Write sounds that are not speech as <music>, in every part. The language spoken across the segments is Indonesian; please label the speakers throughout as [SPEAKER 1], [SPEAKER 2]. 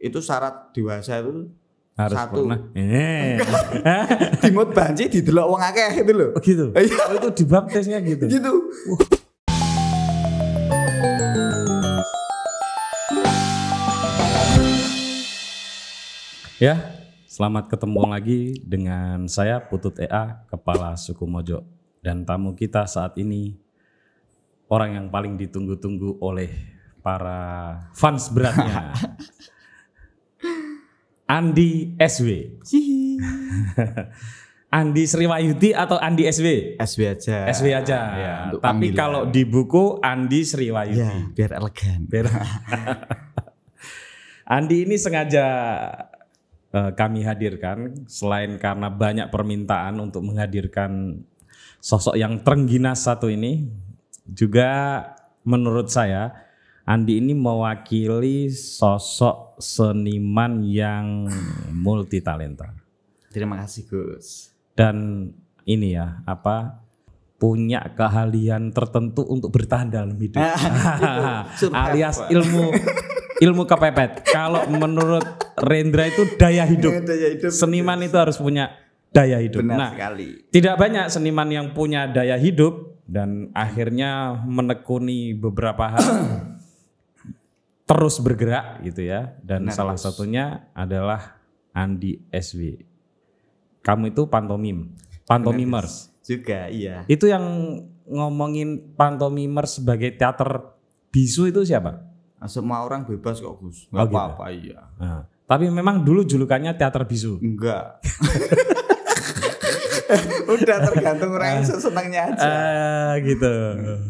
[SPEAKER 1] itu syarat dewasa itu
[SPEAKER 2] harus satu. pernah. banjir
[SPEAKER 1] iya. <laughs> banci didelok wong akeh itu loh. Oh gitu. Iya. oh, itu dibaptisnya gitu. Gitu.
[SPEAKER 2] Ya, selamat ketemu lagi dengan saya Putut EA, Kepala Suku Mojo. Dan tamu kita saat ini orang yang paling ditunggu-tunggu oleh para fans beratnya. <laughs> Andi SW. <laughs> Andi Sriwayuti atau Andi SW? SW aja. SW aja. Ya, Tapi kalau di buku Andi Sriwayuti. Ya,
[SPEAKER 1] biar elegan. Biar. <laughs>
[SPEAKER 2] <laughs> Andi ini sengaja eh, kami hadirkan selain karena banyak permintaan untuk menghadirkan sosok yang terengginas satu ini juga menurut saya Andi ini mewakili sosok seniman yang multi talenta.
[SPEAKER 1] Terima kasih Gus.
[SPEAKER 2] Dan ini ya apa punya keahlian tertentu untuk bertahan dalam hidup. Ah, <laughs> Alias ilmu ilmu kepepet. Kalau menurut Rendra itu daya hidup. daya hidup. Seniman itu harus punya daya hidup. Benar nah, sekali. Tidak banyak seniman yang punya daya hidup dan akhirnya menekuni beberapa hal terus bergerak gitu ya. Dan Benar, salah terus. satunya adalah Andi SW. Kamu itu pantomim,
[SPEAKER 1] pantomimers. Benar, juga iya.
[SPEAKER 2] Itu yang ngomongin pantomimers sebagai teater bisu itu siapa?
[SPEAKER 1] Semua orang bebas kok Gus, oh, nggak oh, apa-apa gitu.
[SPEAKER 2] iya. Nah, tapi memang dulu julukannya teater bisu. Enggak.
[SPEAKER 1] <laughs> Udah tergantung orang yang nah. senangnya aja.
[SPEAKER 2] Uh, gitu. Hmm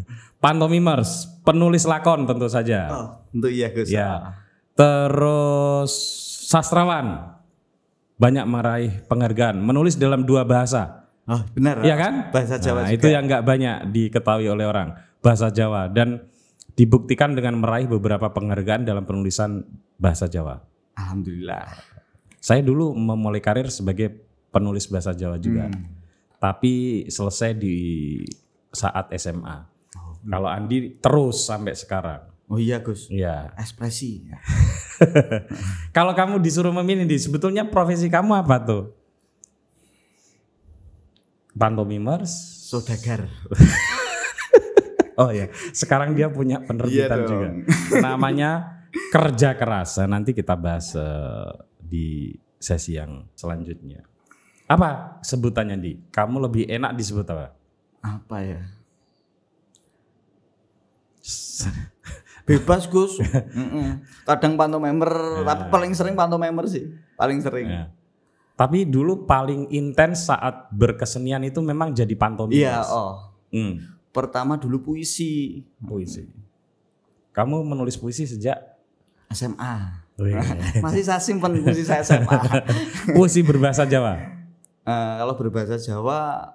[SPEAKER 2] pantomimers, penulis lakon tentu saja. Oh, tentu iya Gus. Ya. Terus sastrawan banyak meraih penghargaan, menulis dalam dua bahasa. Oh, benar. Iya kan? Bahasa Jawa nah, juga. itu yang nggak banyak diketahui oleh orang, bahasa Jawa dan dibuktikan dengan meraih beberapa penghargaan dalam penulisan bahasa Jawa. Alhamdulillah. Saya dulu memulai karir sebagai penulis bahasa Jawa juga. Hmm. Tapi selesai di saat SMA Hmm. Kalau Andi terus sampai sekarang. Oh iya Gus. Iya. Ekspresi. <laughs> Kalau kamu disuruh memilih di sebetulnya profesi kamu apa tuh? Pantomimers. Sodagar. <laughs> oh ya. Sekarang dia punya penerbitan iya juga. <laughs> Namanya kerja keras. Nah, nanti kita bahas uh, di sesi yang selanjutnya. Apa sebutannya di? Kamu lebih enak disebut apa? Apa ya?
[SPEAKER 1] <laughs> bebas Gus kadang pantomimer tapi ya. paling sering member sih paling sering ya. tapi dulu paling intens saat
[SPEAKER 2] berkesenian itu memang jadi pantomim. Iya, oh. Hmm. Pertama dulu puisi. Puisi. Kamu menulis puisi sejak SMA.
[SPEAKER 1] Oh, iya. <laughs> Masih saya simpen puisi saya SMA.
[SPEAKER 2] puisi berbahasa Jawa. Uh, kalau berbahasa Jawa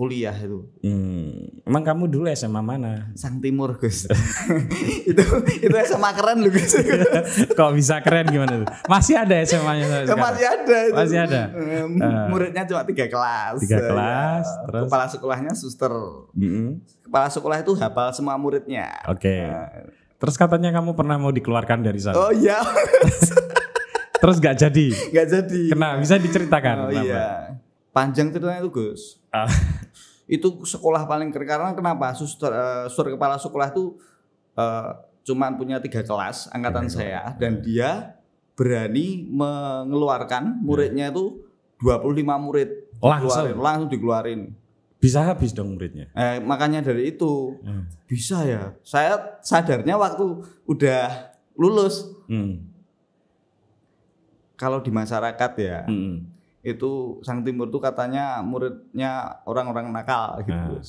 [SPEAKER 2] kuliah itu. Hmm. Emang kamu dulu SMA mana? Sang Timur, Gus. <laughs>
[SPEAKER 1] itu itu SMA keren lu, Gus.
[SPEAKER 2] <laughs> Kok bisa keren gimana tuh? Masih ada SMA-nya ya, Masih ada. Itu. Masih ada. Eh. muridnya
[SPEAKER 1] cuma tiga kelas. Tiga ya. kelas. Ya. Terus kepala sekolahnya suster. Mm -hmm. Kepala sekolah itu hafal semua muridnya.
[SPEAKER 2] Oke. Okay. Nah. Terus katanya kamu pernah mau dikeluarkan dari sana. Oh iya. <laughs> Terus gak jadi.
[SPEAKER 1] Gak jadi. Kenapa? bisa diceritakan. Oh iya panjang ceritanya itu Gus uh. <laughs> itu sekolah paling keren karena kenapa suster, uh, suster kepala sekolah itu uh, cuma punya tiga kelas angkatan iya. saya dan dia berani mengeluarkan muridnya iya. itu 25 murid langsung langsung dikeluarin
[SPEAKER 2] bisa habis dong muridnya
[SPEAKER 1] eh, makanya dari itu hmm. bisa ya saya sadarnya waktu udah lulus hmm. kalau di masyarakat ya hmm itu Sang Timur tuh katanya muridnya orang-orang nakal gitu. Nah.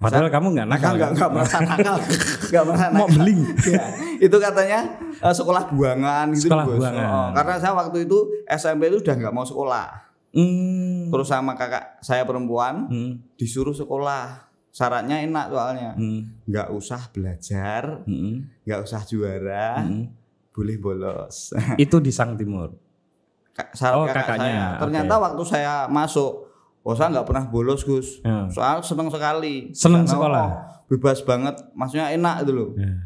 [SPEAKER 1] Padahal kamu nggak nakal, nggak nggak kan? merasa nakal, <laughs> nggak merasa nakal. Mau beli? ya, itu katanya uh, sekolah buangan gitu. Sekolah bos. buangan. Oh, karena saya waktu itu SMP itu udah nggak mau sekolah. Hmm. Terus sama kakak saya perempuan hmm. disuruh sekolah. Syaratnya enak soalnya, hmm. nggak hmm. usah belajar, hmm. nggak hmm. usah juara, hmm. boleh bolos. itu di Sang Timur kak, oh, kakak kakaknya. saya. Ternyata okay. waktu saya masuk, oh saya nggak pernah bolos Gus. Yeah. Soal seneng sekali. Seneng Karena sekolah. Oh, bebas banget, maksudnya enak itu loh. Yeah.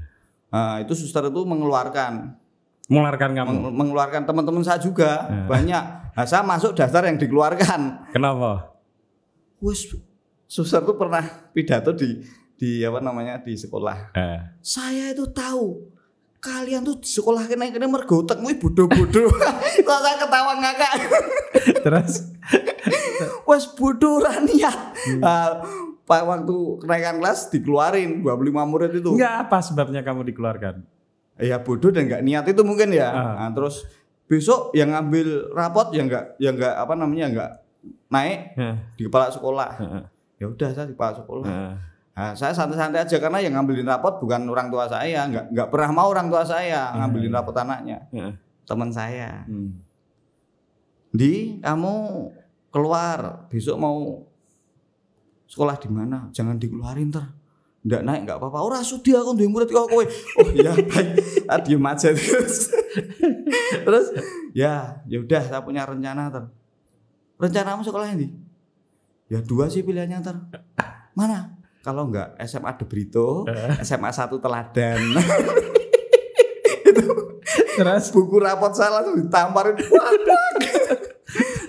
[SPEAKER 1] Nah, itu suster itu mengeluarkan. Mengeluarkan kamu. Meng mengeluarkan teman-teman saya juga yeah. banyak. Nah, saya masuk daftar yang dikeluarkan.
[SPEAKER 2] Kenapa?
[SPEAKER 1] Wes suster itu pernah pidato di di apa namanya di sekolah. Eh. Saya itu tahu kalian tuh sekolah kena kena mergotek kuwi bodoh-bodoh. <laughs> Kok saya ketawa ngakak. Terus wes bodoh raniat niat. Hmm. Uh, Pak waktu kenaikan kelas dikeluarin 25 murid itu. Nggak apa sebabnya kamu dikeluarkan? Ya bodoh dan nggak niat itu mungkin ya. Uh. Nah, terus besok yang ngambil rapot yang nggak yang nggak apa namanya nggak naik uh. di kepala sekolah. Uh. Ya udah saya di kepala sekolah. Uh Nah, saya santai-santai aja karena yang ngambilin rapot bukan orang tua saya, nggak nggak pernah mau orang tua saya iya. ngambilin rapot anaknya, yeah. teman saya. Hmm. Di kamu keluar besok mau sekolah di mana? Jangan dikeluarin ter, nggak naik nggak apa-apa. Orang sudi aku duwe murid kok kowe. Oh iya <laughs> baik, Tadi ah, terus. <laughs> terus ya ya udah saya punya rencana ter. Rencanamu sekolah ini? Ya dua sih pilihannya ter. Mana? kalau enggak SMA De Brito, SMA 1 Teladan. <laughs> itu Terus buku rapot salah, langsung ditamparin.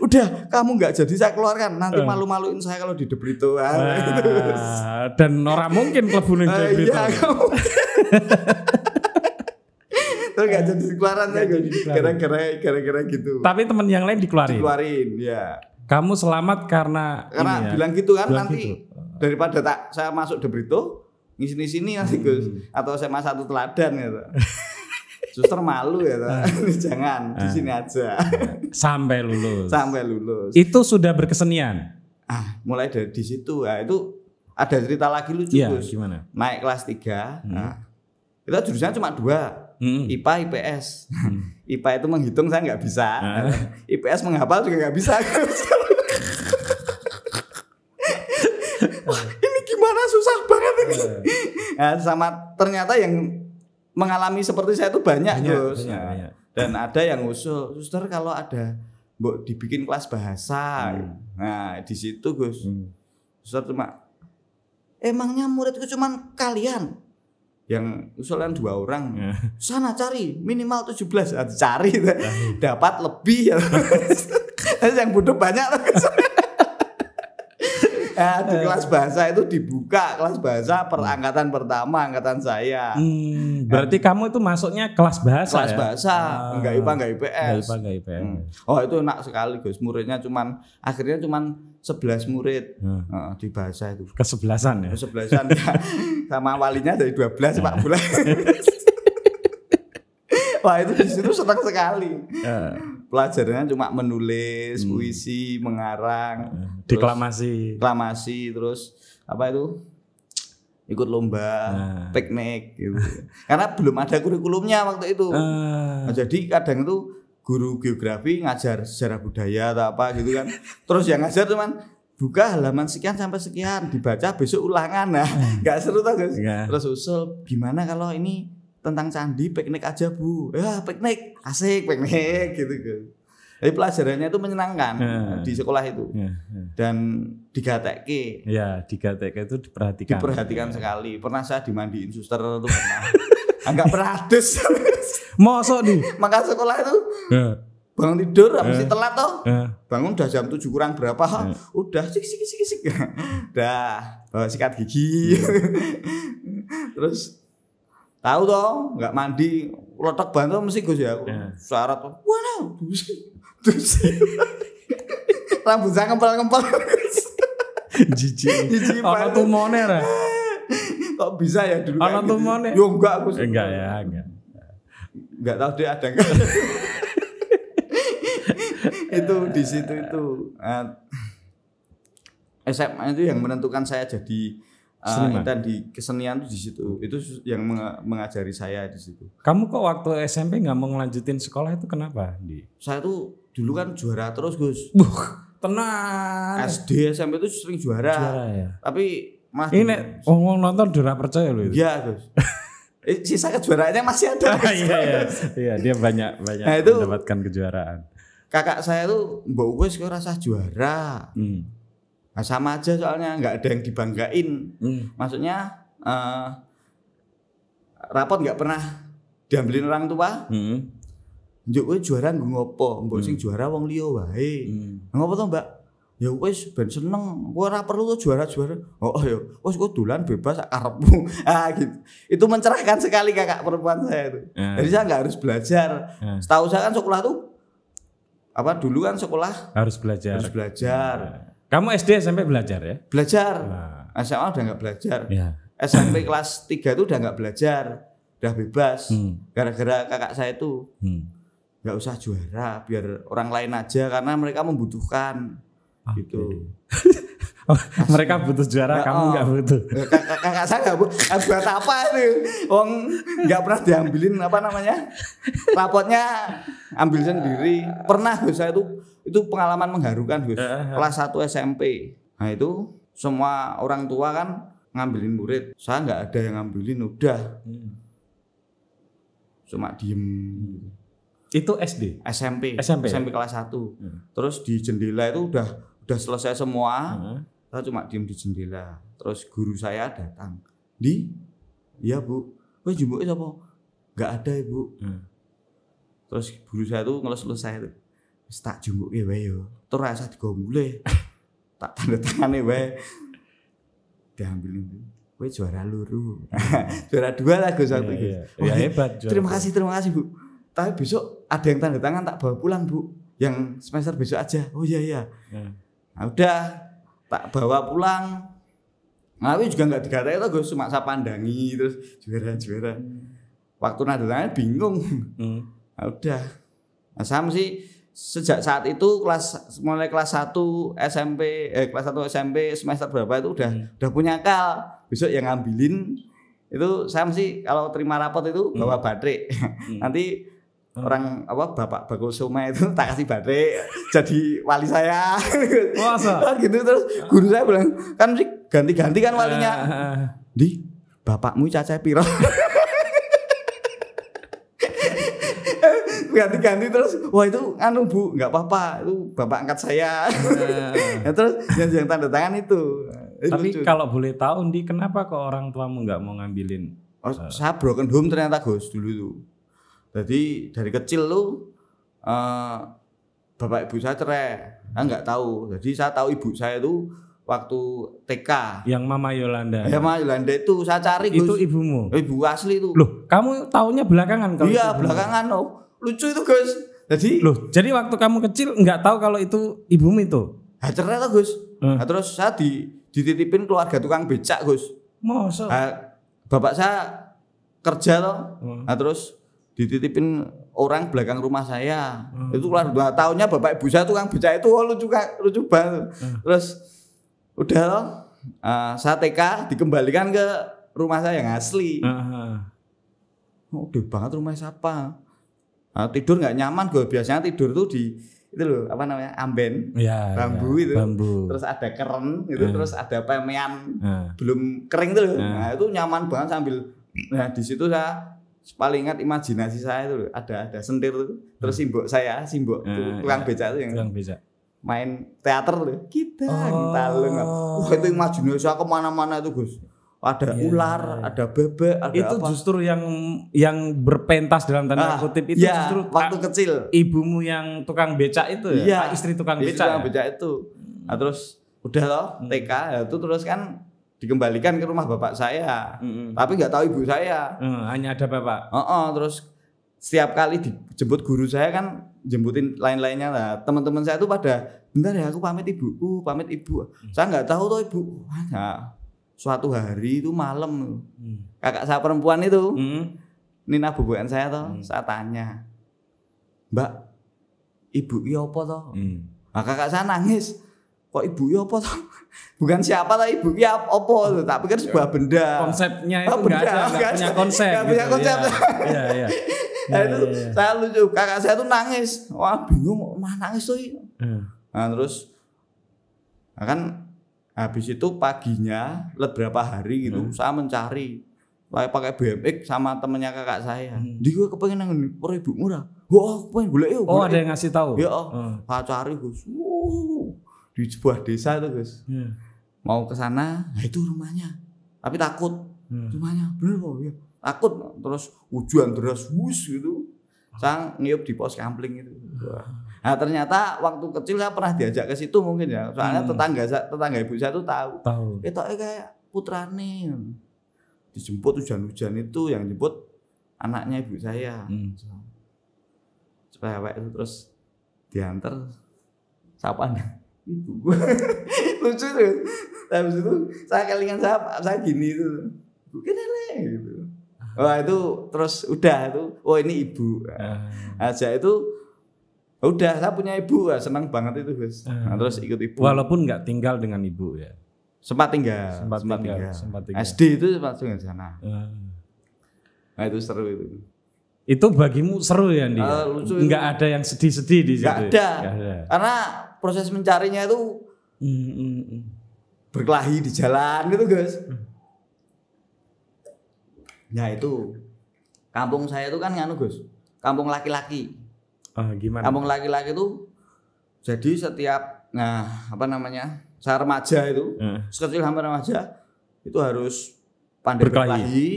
[SPEAKER 1] Udah, kamu enggak jadi saya keluarkan. Nanti uh. malu-maluin saya kalau di
[SPEAKER 2] De Brito. Nah, dan Nora mungkin kelebunin De ah, Brito. iya,
[SPEAKER 1] kamu. Terus gak jadi dikeluaran ya Gara-gara gara-gara gitu Tapi teman yang lain dikeluarin Dikeluarin ya Kamu selamat karena Karena ya, bilang gitu kan bilang nanti gitu daripada tak saya masuk Brito ngisi di sini nanti hmm. Gus atau SMA satu teladan gitu. <laughs> Suster malu ya, ah. <laughs> jangan di ah. sini aja.
[SPEAKER 2] <laughs> Sampai lulus.
[SPEAKER 1] Sampai lulus.
[SPEAKER 2] Itu sudah berkesenian.
[SPEAKER 1] Ah, mulai dari di situ. Nah, itu ada cerita lagi lucu ya, Gimana? Naik kelas 3. Hmm. Nah, kita jurusnya cuma dua. Hmm. IPA IPS. Hmm. IPA itu menghitung saya nggak bisa. Hmm. Ah. IPS menghafal juga nggak bisa. gimana susah banget ini. Ya, <laughs> sama ternyata yang mengalami seperti saya itu banyak, banyak terus. Banyak, nah. Dan ada yang usul, suster kalau ada mbok dibikin kelas bahasa. Hmm. Nah, di situ Gus. Hmm. Suster cuma emangnya muridku cuman kalian yang usulan dua orang yeah. sana cari minimal 17 cari iya. dapat lebih ya <laughs> yang bodoh banyak <laughs> eh, di eh. kelas bahasa itu dibuka kelas bahasa perangkatan hmm. pertama angkatan saya. Hmm,
[SPEAKER 2] berarti kamu itu masuknya kelas bahasa. Kelas ya? bahasa, ah, enggak IPA enggak
[SPEAKER 1] IPS. Enggak IPA enggak IPS. Hmm. Oh, itu enak sekali guys Muridnya cuman akhirnya cuman 11 murid hmm. uh, di bahasa itu. Kesebelasan ya. Kesebelasan ya. <laughs> Sama walinya dari 12 Pak Bulan. <laughs> Wah itu di situ senang sekali. Ya. Pelajarannya cuma menulis, hmm. puisi, mengarang, deklamasi, ya. terus, deklamasi, terus apa itu? Ikut lomba, nah. piknik gitu. Karena belum ada kurikulumnya waktu itu. Uh. jadi kadang itu guru geografi ngajar sejarah budaya atau apa gitu kan. Terus yang ngajar cuman buka halaman sekian sampai sekian dibaca besok ulangan nah hmm. Gak seru tau guys terus usul gimana kalau ini tentang candi piknik aja bu ya piknik asik piknik gitu kan jadi pelajarannya itu menyenangkan ya, di sekolah itu ya, ya. dan digateki. ya digateki itu diperhatikan diperhatikan iya. sekali pernah saya dimandiin suster itu pernah <laughs> agak beradus <laughs> mosok nih maka sekolah itu iya. bangun tidur iya. habis telat toh bangun udah jam tujuh kurang berapa udah sik sik sik sik <laughs> dah sikat gigi terus Tahu toh, nggak mandi, letak bantal mesti gue Gus ya. Yeah. tuh wah, terus <laughs> rambut saya kempel-kempel. Jijik. jiji Ono tuh moner Kok bisa ya dulu tuh gitu? moner Yo enggak Gus. Eh, enggak ya, enggak. Enggak tahu dia ada enggak. <laughs> itu di situ itu. Eh, SMA itu yang menentukan saya jadi uh, dan di kesenian tuh di situ. Itu yang mengajari saya di situ.
[SPEAKER 2] Kamu kok waktu SMP nggak mau ngelanjutin sekolah itu
[SPEAKER 1] kenapa, Di? Saya tuh dulu kan juara terus, Gus. Buh, tenang. SD SMP itu sering juara. Juara ya. Tapi Mas Ini
[SPEAKER 2] ngomong nonton juara percaya loh itu. Iya,
[SPEAKER 1] Gus. <laughs> Eh, sisa kejuaraannya masih ada. Ah, iya, iya.
[SPEAKER 2] iya, dia banyak banyak nah, itu,
[SPEAKER 1] mendapatkan kejuaraan. Kakak saya tuh bau gue kok rasa juara. Hmm Nah, sama aja soalnya nggak ada yang dibanggain. Hmm. Maksudnya uh, rapot nggak pernah diambilin orang tua. Hmm. Njuk juara nggo ngopo? Mbok hmm. juara wong liya wae. Hmm. Ngopo to, Mbak? Ya wis ben seneng. Kowe ora perlu juara-juara. Oh, oh ya, wis kowe dolan bebas karepmu. <laughs> ah gitu. Itu mencerahkan sekali kakak perempuan saya itu. Hmm. Jadi saya nggak harus belajar. Hmm. Setahu saya kan sekolah tuh apa dulu kan sekolah harus belajar. Harus belajar. Hmm kamu SD SMP belajar ya? Belajar. Nah. SMA udah nggak belajar. Ya. SMP kelas 3 itu udah nggak belajar, udah bebas. Hmm. Gara-gara hmm. kakak saya itu hmm. nggak hmm. usah juara, biar orang lain aja karena mereka membutuhkan okay. gitu. <laughs> <laughs> mereka butuh juara, nah, kamu oh. nggak butuh. Kakak, ya, saya nggak butuh. Buat apa itu? Wong nggak pernah diambilin apa namanya? Rapotnya ambil sendiri. Pernah Gus saya itu itu pengalaman mengharukan Gus. Eh, eh, eh. Kelas 1 SMP. Nah itu semua orang tua kan ngambilin murid. Saya nggak ada yang ngambilin udah. Hmm. Cuma diem Itu SD, SMP, SMP, ya? SMP kelas 1. Hmm. Terus di jendela itu udah udah selesai semua. Hmm saya cuma diem di jendela terus guru saya datang di iya bu wah jumbo itu apa nggak ada ibu hmm. terus guru saya tuh ngeles ngeles saya tuh tak jumbo ya wae yo terus rasa digombule <laughs> tak tanda tangan ya wae diambilin tuh Wih juara luru, hmm. <laughs> juara dua lah gue satu. Iya, iya. Ya, wah, hebat. Juara terima kasih, terima kasih bu. Tapi besok ada yang tanda tangan tak bawa pulang bu. Yang semester besok aja. Oh iya iya. Hmm. Nah, udah tak bawa pulang ngawi juga nggak digarai itu gue cuma saya pandangi terus juara juara waktu nanti tanya bingung hmm. nah, udah nah, Sam sih sejak saat itu kelas mulai kelas 1 SMP eh kelas 1 SMP semester berapa itu udah hmm. udah punya akal besok yang ngambilin itu saya sih kalau terima rapot itu bawa hmm. baterai hmm. nanti hmm. orang apa bapak Bagus Soma itu <laughs> tak kasih baterai jadi wali saya Masa? <laughs> Kan gitu terus guru saya bilang kan ganti-ganti kan walinya eh, eh, eh. di bapakmu cacai piro <laughs> ganti-ganti terus wah itu anu bu nggak apa-apa itu bapak angkat saya ya, terus yang tanda tangan itu tapi lucu.
[SPEAKER 2] kalau boleh tahu di kenapa kok orang tuamu nggak mau ngambilin
[SPEAKER 1] oh, saya broken home ternyata Gus dulu tuh jadi dari kecil lu uh, bapak ibu saya cerai, saya nggak tahu. Jadi saya tahu ibu saya itu waktu TK.
[SPEAKER 2] Yang Mama Yolanda. Ya Mama Yolanda
[SPEAKER 1] itu saya cari. Itu Gus. ibumu.
[SPEAKER 2] Ibu asli itu. Loh, kamu tahunya belakangan kalau Iya, belakangan
[SPEAKER 1] loh. Lucu itu, Gus. Jadi Loh, jadi waktu kamu kecil nggak tahu kalau itu ibumu itu. ya, cerai toh, Gus. Hmm. Nah, terus saya di, dititipin keluarga tukang becak, Gus.
[SPEAKER 2] Masa? Nah,
[SPEAKER 1] bapak saya kerja loh Hmm. Nah, terus dititipin orang belakang rumah saya. Hmm. Itu keluar dua tahunnya bapak ibu saya tukang beca itu oh, lucu lucu banget. Hmm. Terus udah loh, uh, eh, saya TK dikembalikan ke rumah saya yang asli. Uh Oh, deh banget rumah siapa? Nah, tidur nggak nyaman gue biasanya tidur tuh di itu loh apa namanya amben
[SPEAKER 2] ya, bambu ya, itu bambu.
[SPEAKER 1] terus ada keren gitu uh. terus ada pemian uh. Hmm. belum kering tuh loh. nah itu nyaman banget sambil nah di situ saya paling ingat imajinasi saya itu ada ada sentir tuh terus hmm. simbok saya simbok nah, tukang beca ya. becak tuh yang tukang becak main teater tuh kita kita lu oh, itu imajinasi aku mana mana itu Gus ada yeah. ular, iya, iya. ada bebek,
[SPEAKER 2] ada itu apa. justru yang yang berpentas dalam tanda ah, kutip itu yeah, justru
[SPEAKER 1] waktu kecil ibumu yang tukang
[SPEAKER 2] beca itu ya, yeah, istri tukang istri becak. Tukang ya?
[SPEAKER 1] itu. Nah, terus udah loh hmm. TK itu terus kan dikembalikan ke rumah bapak saya. Mm -mm. Tapi nggak tahu ibu saya. Mm, hanya ada bapak. Oh, oh, terus setiap kali dijemput guru saya kan jemputin lain-lainnya lah. Teman-teman saya tuh pada bentar ya aku pamit ibu, uh pamit ibu. Mm. Saya nggak tahu tuh ibu. Nah, suatu hari itu malam mm. kakak saya perempuan itu mm. Nina bubuan saya tuh, mm. saya tanya, Mbak, ibu iya apa tuh? Mm. Nah, kakak saya nangis, kok ibu iya apa tuh? bukan siapa tapi ibu ya opo tapi kan sebuah ya. benda konsepnya itu oh, benda, enggak ada enggak punya konsep enggak punya gitu ya. konsep iya itu iya. <laughs> iya, iya, saya lucu kakak saya tuh nangis wah bingung mah nangis tuh nah terus nah kan habis itu paginya let berapa hari gitu hmm. saya mencari saya pakai BMX sama temennya kakak saya hmm. di gue kepengen nangis per ibu murah Wah, pengen boleh oh ada yang ngasih tahu ya oh hmm. saya cari gus di sebuah desa itu guys yeah. mau ke sana nah itu rumahnya tapi takut yeah. rumahnya bener kok ya takut terus hujan terus wus gitu sang ngiup di pos kampling itu nah ternyata waktu kecil saya pernah diajak ke situ mungkin ya soalnya hmm. tetangga tetangga ibu saya tuh tahu tahu itu kayak putrane dijemput hujan-hujan itu yang jemput anaknya ibu saya hmm. supaya itu terus diantar siapa nih? itu <laughs> lucu tuh nah, habis itu saya kelingan saya saya gini itu bukan gitu ah. wah itu terus udah itu oh ini ibu aja ah. nah, itu ya udah saya punya ibu senang banget itu guys nah, ah. terus ikut ibu walaupun nggak tinggal dengan ibu ya sempat tinggal sempat, sempat tinggal, tinggal. Sempat tinggal. SD itu sempat tinggal di sana uh.
[SPEAKER 2] nah itu seru itu itu bagimu seru ya Andi? Uh, nggak ada yang sedih-sedih di situ. Ya? Nggak ada. ada.
[SPEAKER 1] Karena proses mencarinya itu hmm, hmm, hmm. berkelahi di jalan gitu guys ya itu kampung saya itu kan nganu guys kampung laki-laki oh, gimana kampung laki-laki itu jadi setiap nah apa namanya saya remaja itu sekecil hampir remaja itu harus pandai berkelahi, berkelahi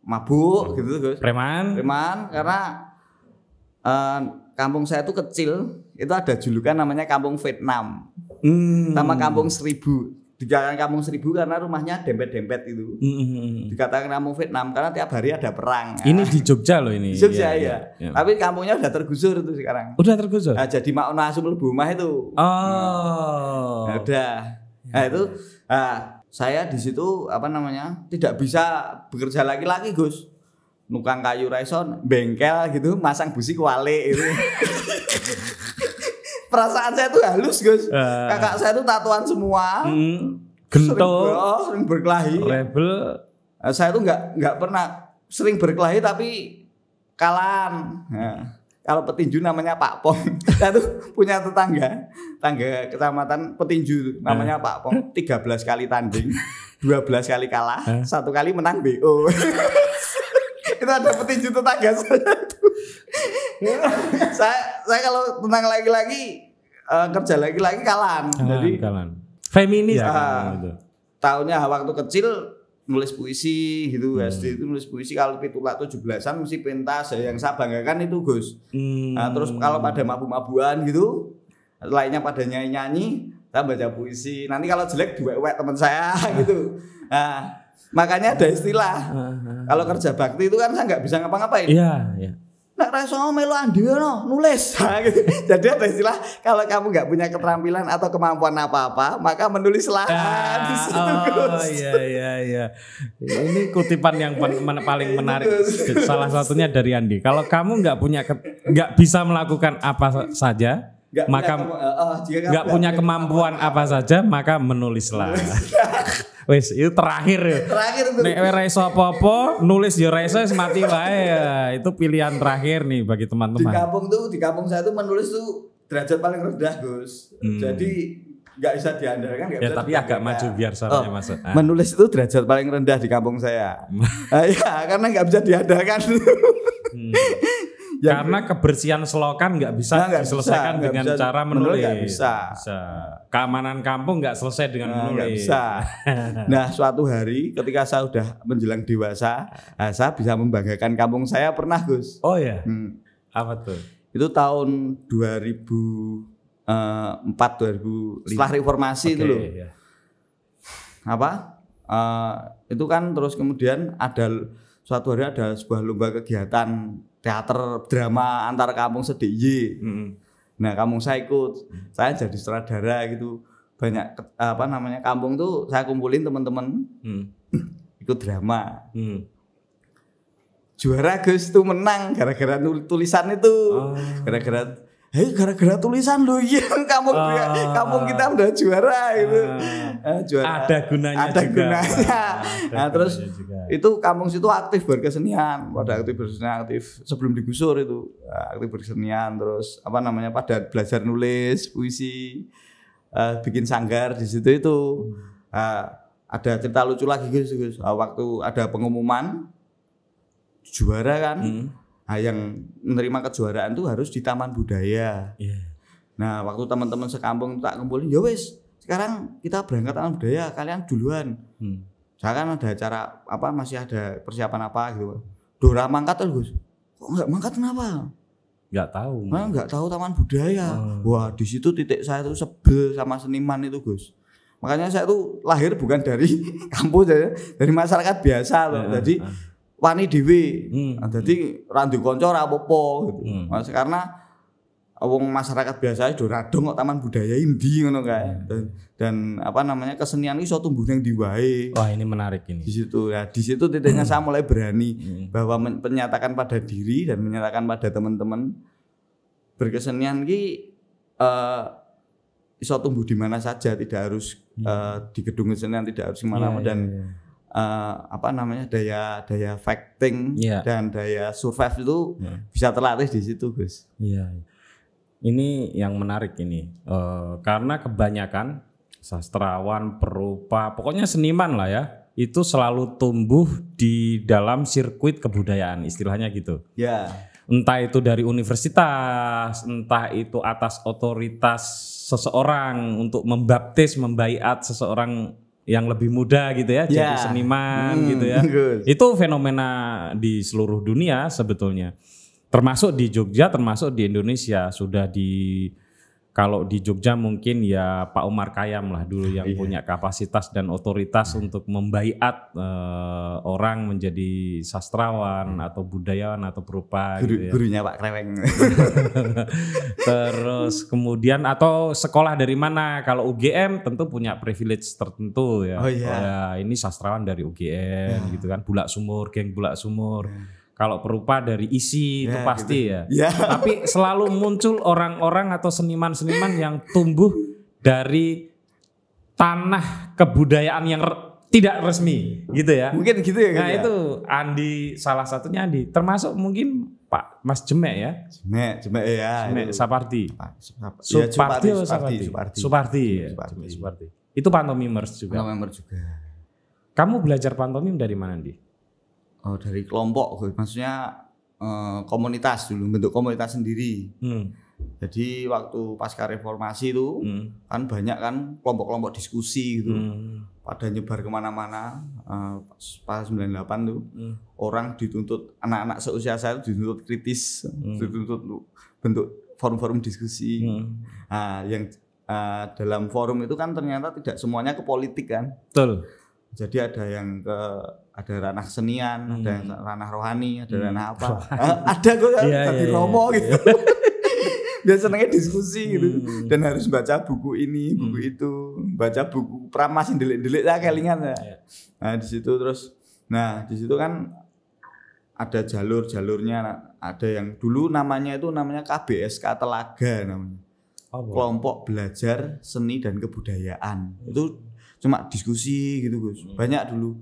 [SPEAKER 1] mabuk oh. gitu guys, preman preman karena uh, kampung saya itu kecil, itu ada julukan namanya Kampung Vietnam. Hmm. Sama Kampung Seribu. Dikatakan Kampung Seribu karena rumahnya dempet-dempet itu. Hmm. hmm, hmm, hmm. Dikatakan Kampung Vietnam karena tiap hari ada perang.
[SPEAKER 2] Ini di Jogja loh ini. Jogja ya, ya. ya.
[SPEAKER 1] Tapi kampungnya udah tergusur itu sekarang. Udah tergusur. Nah, jadi makna lebih rumah itu. Oh. Nah, udah. Ya. Nah itu nah, saya di situ apa namanya? tidak bisa bekerja lagi-lagi, Gus nukang kayu raison bengkel gitu masang busi kuali itu <laughs> perasaan saya tuh halus guys uh, eh. kakak saya tuh tatuan semua mm, gento sering, berkelahi rebel eh, saya tuh nggak nggak pernah sering berkelahi tapi kalan nah, kalau petinju namanya Pak Pong <laughs> saya tuh punya tetangga tetangga kecamatan petinju namanya uh. Pak Pong 13 kali tanding 12 <laughs> kali kalah satu kali menang BO kita ada petinju tetangga saya. <laughs> saya saya kalau tentang lagi-lagi uh, eh, kerja lagi-lagi kalan. Ah, Jadi kalan. Feminis ya, Tahunnya waktu kecil nulis puisi gitu hmm. SD itu nulis puisi kalau pitulak tujuh belasan mesti pentas saya yang saya banggakan itu Gus hmm. nah, terus kalau pada mabu mabuan gitu lainnya pada nyanyi-nyanyi saya baca puisi nanti kalau jelek dua teman saya <laughs> gitu nah Makanya ada istilah. Kalau kerja bakti itu kan saya nggak bisa ngapa-ngapain. Iya, iya. Nak rasa melu andiono nulis. <laughs> Gitu. Jadi ada istilah kalau kamu nggak punya keterampilan atau kemampuan apa-apa, maka menulislah. Ah, <laughs> oh iya
[SPEAKER 2] iya iya. Ini kutipan yang paling menarik. Salah satunya dari Andi. Kalau kamu nggak punya nggak bisa melakukan apa saja, gak maka
[SPEAKER 1] nggak punya,
[SPEAKER 2] eh, eh, kemampuan apa saja, maka menulislah. Wis itu terakhir
[SPEAKER 1] Terakhir Nek ora
[SPEAKER 2] iso apa-apa, nulis yo ya ora iso mati wae ya. Itu pilihan terakhir nih bagi teman-teman. Di
[SPEAKER 1] kampung tuh, di kampung saya tuh menulis tuh derajat paling rendah, Gus. Hmm. Jadi nggak bisa diandalkan nggak ya, bisa tapi agak maju biar sarannya oh, masuk ah. menulis itu derajat paling rendah di kampung saya hmm. ah, ya karena nggak bisa diandalkan hmm. <laughs> Yang Karena kebersihan selokan nggak bisa nah, gak diselesaikan bisa, dengan bisa, cara menulis. gak bisa.
[SPEAKER 2] bisa. Keamanan kampung nggak selesai dengan nah, menulis. bisa. <laughs>
[SPEAKER 1] nah, suatu hari ketika saya sudah menjelang dewasa, nah, saya bisa membanggakan kampung saya pernah, Gus. Oh ya. Hmm. Apa tuh? Itu tahun 2004 2005 eh, setelah reformasi okay, itu loh. Iya. Apa? Uh, itu kan terus kemudian ada suatu hari ada sebuah lomba kegiatan teater drama antar kampung sedih. Hmm. Nah, kampung saya ikut. Saya jadi sutradara gitu. Banyak apa namanya kampung tuh saya kumpulin teman-teman. Hmm. <clears throat> ikut drama. Hmm. Juara Gus tuh menang oh. gara-gara tulisan itu. kira gara oh. Hei gara-gara tulisan lu ya kamu oh. kamu kita udah juara itu Uh, ah. eh, juara. Ada gunanya ada juga. Gunanya. Ada nah, terus juga. itu kampung situ aktif berkesenian, pada aktif hmm. berkesenian aktif sebelum digusur itu nah, aktif berkesenian terus apa namanya pada belajar nulis puisi uh, bikin sanggar di situ itu. Uh, ada cerita lucu lagi guys, guys. Uh, nah, waktu ada pengumuman juara kan. Hmm Nah, yang menerima kejuaraan tuh harus di taman budaya. Yeah. Nah, waktu teman-teman sekampung tak kumpulin, ya wes, sekarang kita berangkat taman budaya, kalian duluan. Hmm. kan ada acara apa masih ada persiapan apa gitu. Dora mangkat tuh, Gus. Kok enggak mangkat kenapa? Enggak tahu. Nah, enggak tahu taman budaya. Oh. Wah, di situ titik saya tuh sebel sama seniman itu, Gus. Makanya saya tuh lahir bukan dari <laughs> kampus ya, dari masyarakat biasa loh. Jadi wani dhewe. Hmm. Nah, dadi ra ndek kanca ra apa-apa gitu. Hmm. karena wong masyarakat biasa do radong kok taman budaya Indi ngono kae. Hmm. Dan, dan apa namanya kesenian itu suatu tumbuh yang diwae. Wah, ini menarik ini. Di situ ya, di situ titiknya hmm. saya mulai berani hmm. bahwa menyatakan pada diri dan menyatakan pada teman-teman berkesenian ki uh, iso tumbuh di mana saja, tidak harus hmm. uh, di gedung kesenian, tidak harus kemana mana yeah, dan yeah, yeah uh, apa namanya daya daya fighting yeah. dan daya survive itu yeah. bisa terlatih di situ Gus.
[SPEAKER 2] Iya. Yeah. Ini yang menarik ini uh, karena kebanyakan sastrawan, perupa, pokoknya seniman lah ya itu selalu tumbuh di dalam sirkuit kebudayaan istilahnya gitu. Ya. Yeah. Entah itu dari universitas, entah itu atas otoritas seseorang untuk membaptis, membaiat seseorang yang lebih muda gitu ya, yeah. jadi ya. seniman mm, gitu ya. Good. Itu fenomena di seluruh dunia sebetulnya. Termasuk di Jogja, termasuk di Indonesia sudah di kalau di Jogja mungkin ya Pak Umar Kayam lah dulu yang iya. punya kapasitas dan otoritas hmm. untuk membaiat uh, orang menjadi sastrawan hmm. atau budayawan atau berupa gitu Guru, gitu ya. gurunya Pak Kreweng. <laughs> Terus kemudian atau sekolah dari mana? Kalau UGM tentu punya privilege tertentu ya. Oh iya. Oh, ya, ini sastrawan dari UGM yeah. gitu kan. Bulak Sumur, geng Bulak Sumur. Yeah kalau berupa dari isi yeah, itu ya, pasti gitu. ya. Yeah. Tapi selalu muncul orang-orang atau seniman-seniman yang tumbuh dari tanah kebudayaan yang re tidak resmi gitu ya. Mungkin gitu ya. Nah, gitu ya. itu Andi salah satunya Andi, termasuk mungkin Pak Mas Jemek ya. Jemek, Jemek ya. Jemek Sapardi. Saparti. Saparti, Saparti. Sapardi. Itu
[SPEAKER 1] pantomimers juga. Pantomimers juga. Kamu belajar pantomim dari mana, Andi? oh dari kelompok gue gitu. maksudnya eh, komunitas dulu bentuk komunitas sendiri hmm. jadi waktu pasca reformasi itu hmm. kan banyak kan kelompok-kelompok diskusi gitu hmm. pada nyebar kemana-mana uh, pas 98 tuh hmm. orang dituntut anak-anak seusia saya itu dituntut kritis hmm. dituntut bentuk forum-forum diskusi hmm. nah, yang uh, dalam forum itu kan ternyata tidak semuanya ke politik kan betul jadi ada yang ke ada ranah kesenian, hmm. ada ranah rohani, ada hmm. ranah apa. <laughs> Eh, ada kok yeah, tadi iya, yeah, romo yeah. gitu. Iya. <laughs> Dia senangnya diskusi gitu. hmm. gitu dan harus baca buku ini, buku hmm. itu, baca buku pramas yang delik-delik lah kelingan hmm. ya. Yeah. Nah, di situ terus nah, di situ kan ada jalur-jalurnya ada yang dulu namanya itu namanya KBSK Telaga namanya.
[SPEAKER 3] Oh, Kelompok
[SPEAKER 1] belajar seni dan kebudayaan. Itu cuma diskusi gitu, Gus. Hmm. Banyak dulu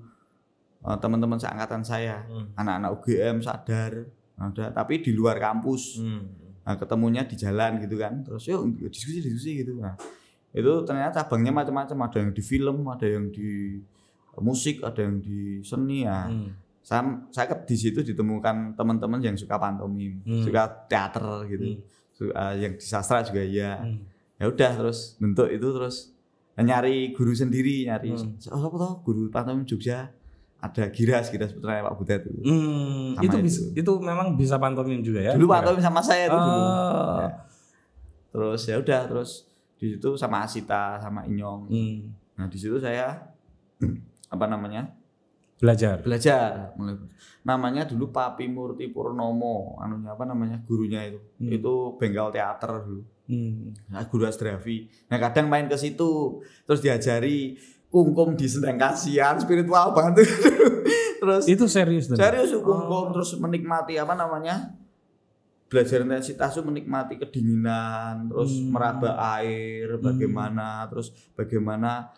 [SPEAKER 1] Eh, teman-teman seangkatan saya, hmm. anak-anak UGM sadar, ada tapi di luar kampus. Hmm. Nah, ketemunya di jalan gitu kan. Terus yuk diskusi diskusi gitu. Nah, itu ternyata cabangnya macam-macam, ada yang di film, ada yang di musik, ada yang di seni ya. Hmm. Saya saya di situ ditemukan teman-teman yang suka pantomim, hmm. suka teater gitu. Hmm. Suka, eh, yang di sastra juga ya. Hmm. Ya udah terus bentuk itu terus nyari guru sendiri, nyari hmm. oh, apa tuh guru pantomim Jogja ada giras giras putranya Pak Butet itu. Hmm, sama itu, itu. itu memang bisa pantomim juga ya. Dulu iya. pantomim sama saya itu uh. dulu. Ah. Ya. Terus ya udah terus di situ sama Asita sama Inyong. Hmm. Nah, di situ saya <clears throat> apa namanya? Belajar. Belajar. Namanya dulu Papi Murti Purnomo, anunya apa namanya? gurunya itu. Hmm. Itu Bengal Teater dulu. Hmm. Nah, guru Astrafi. Nah, kadang main ke situ terus diajari kungkum sendang kasihan spiritual banget <laughs> terus itu serius tuh serius kungkum oh. terus menikmati apa namanya belajar intensitas itu menikmati kedinginan terus hmm. meraba air hmm. bagaimana hmm. terus bagaimana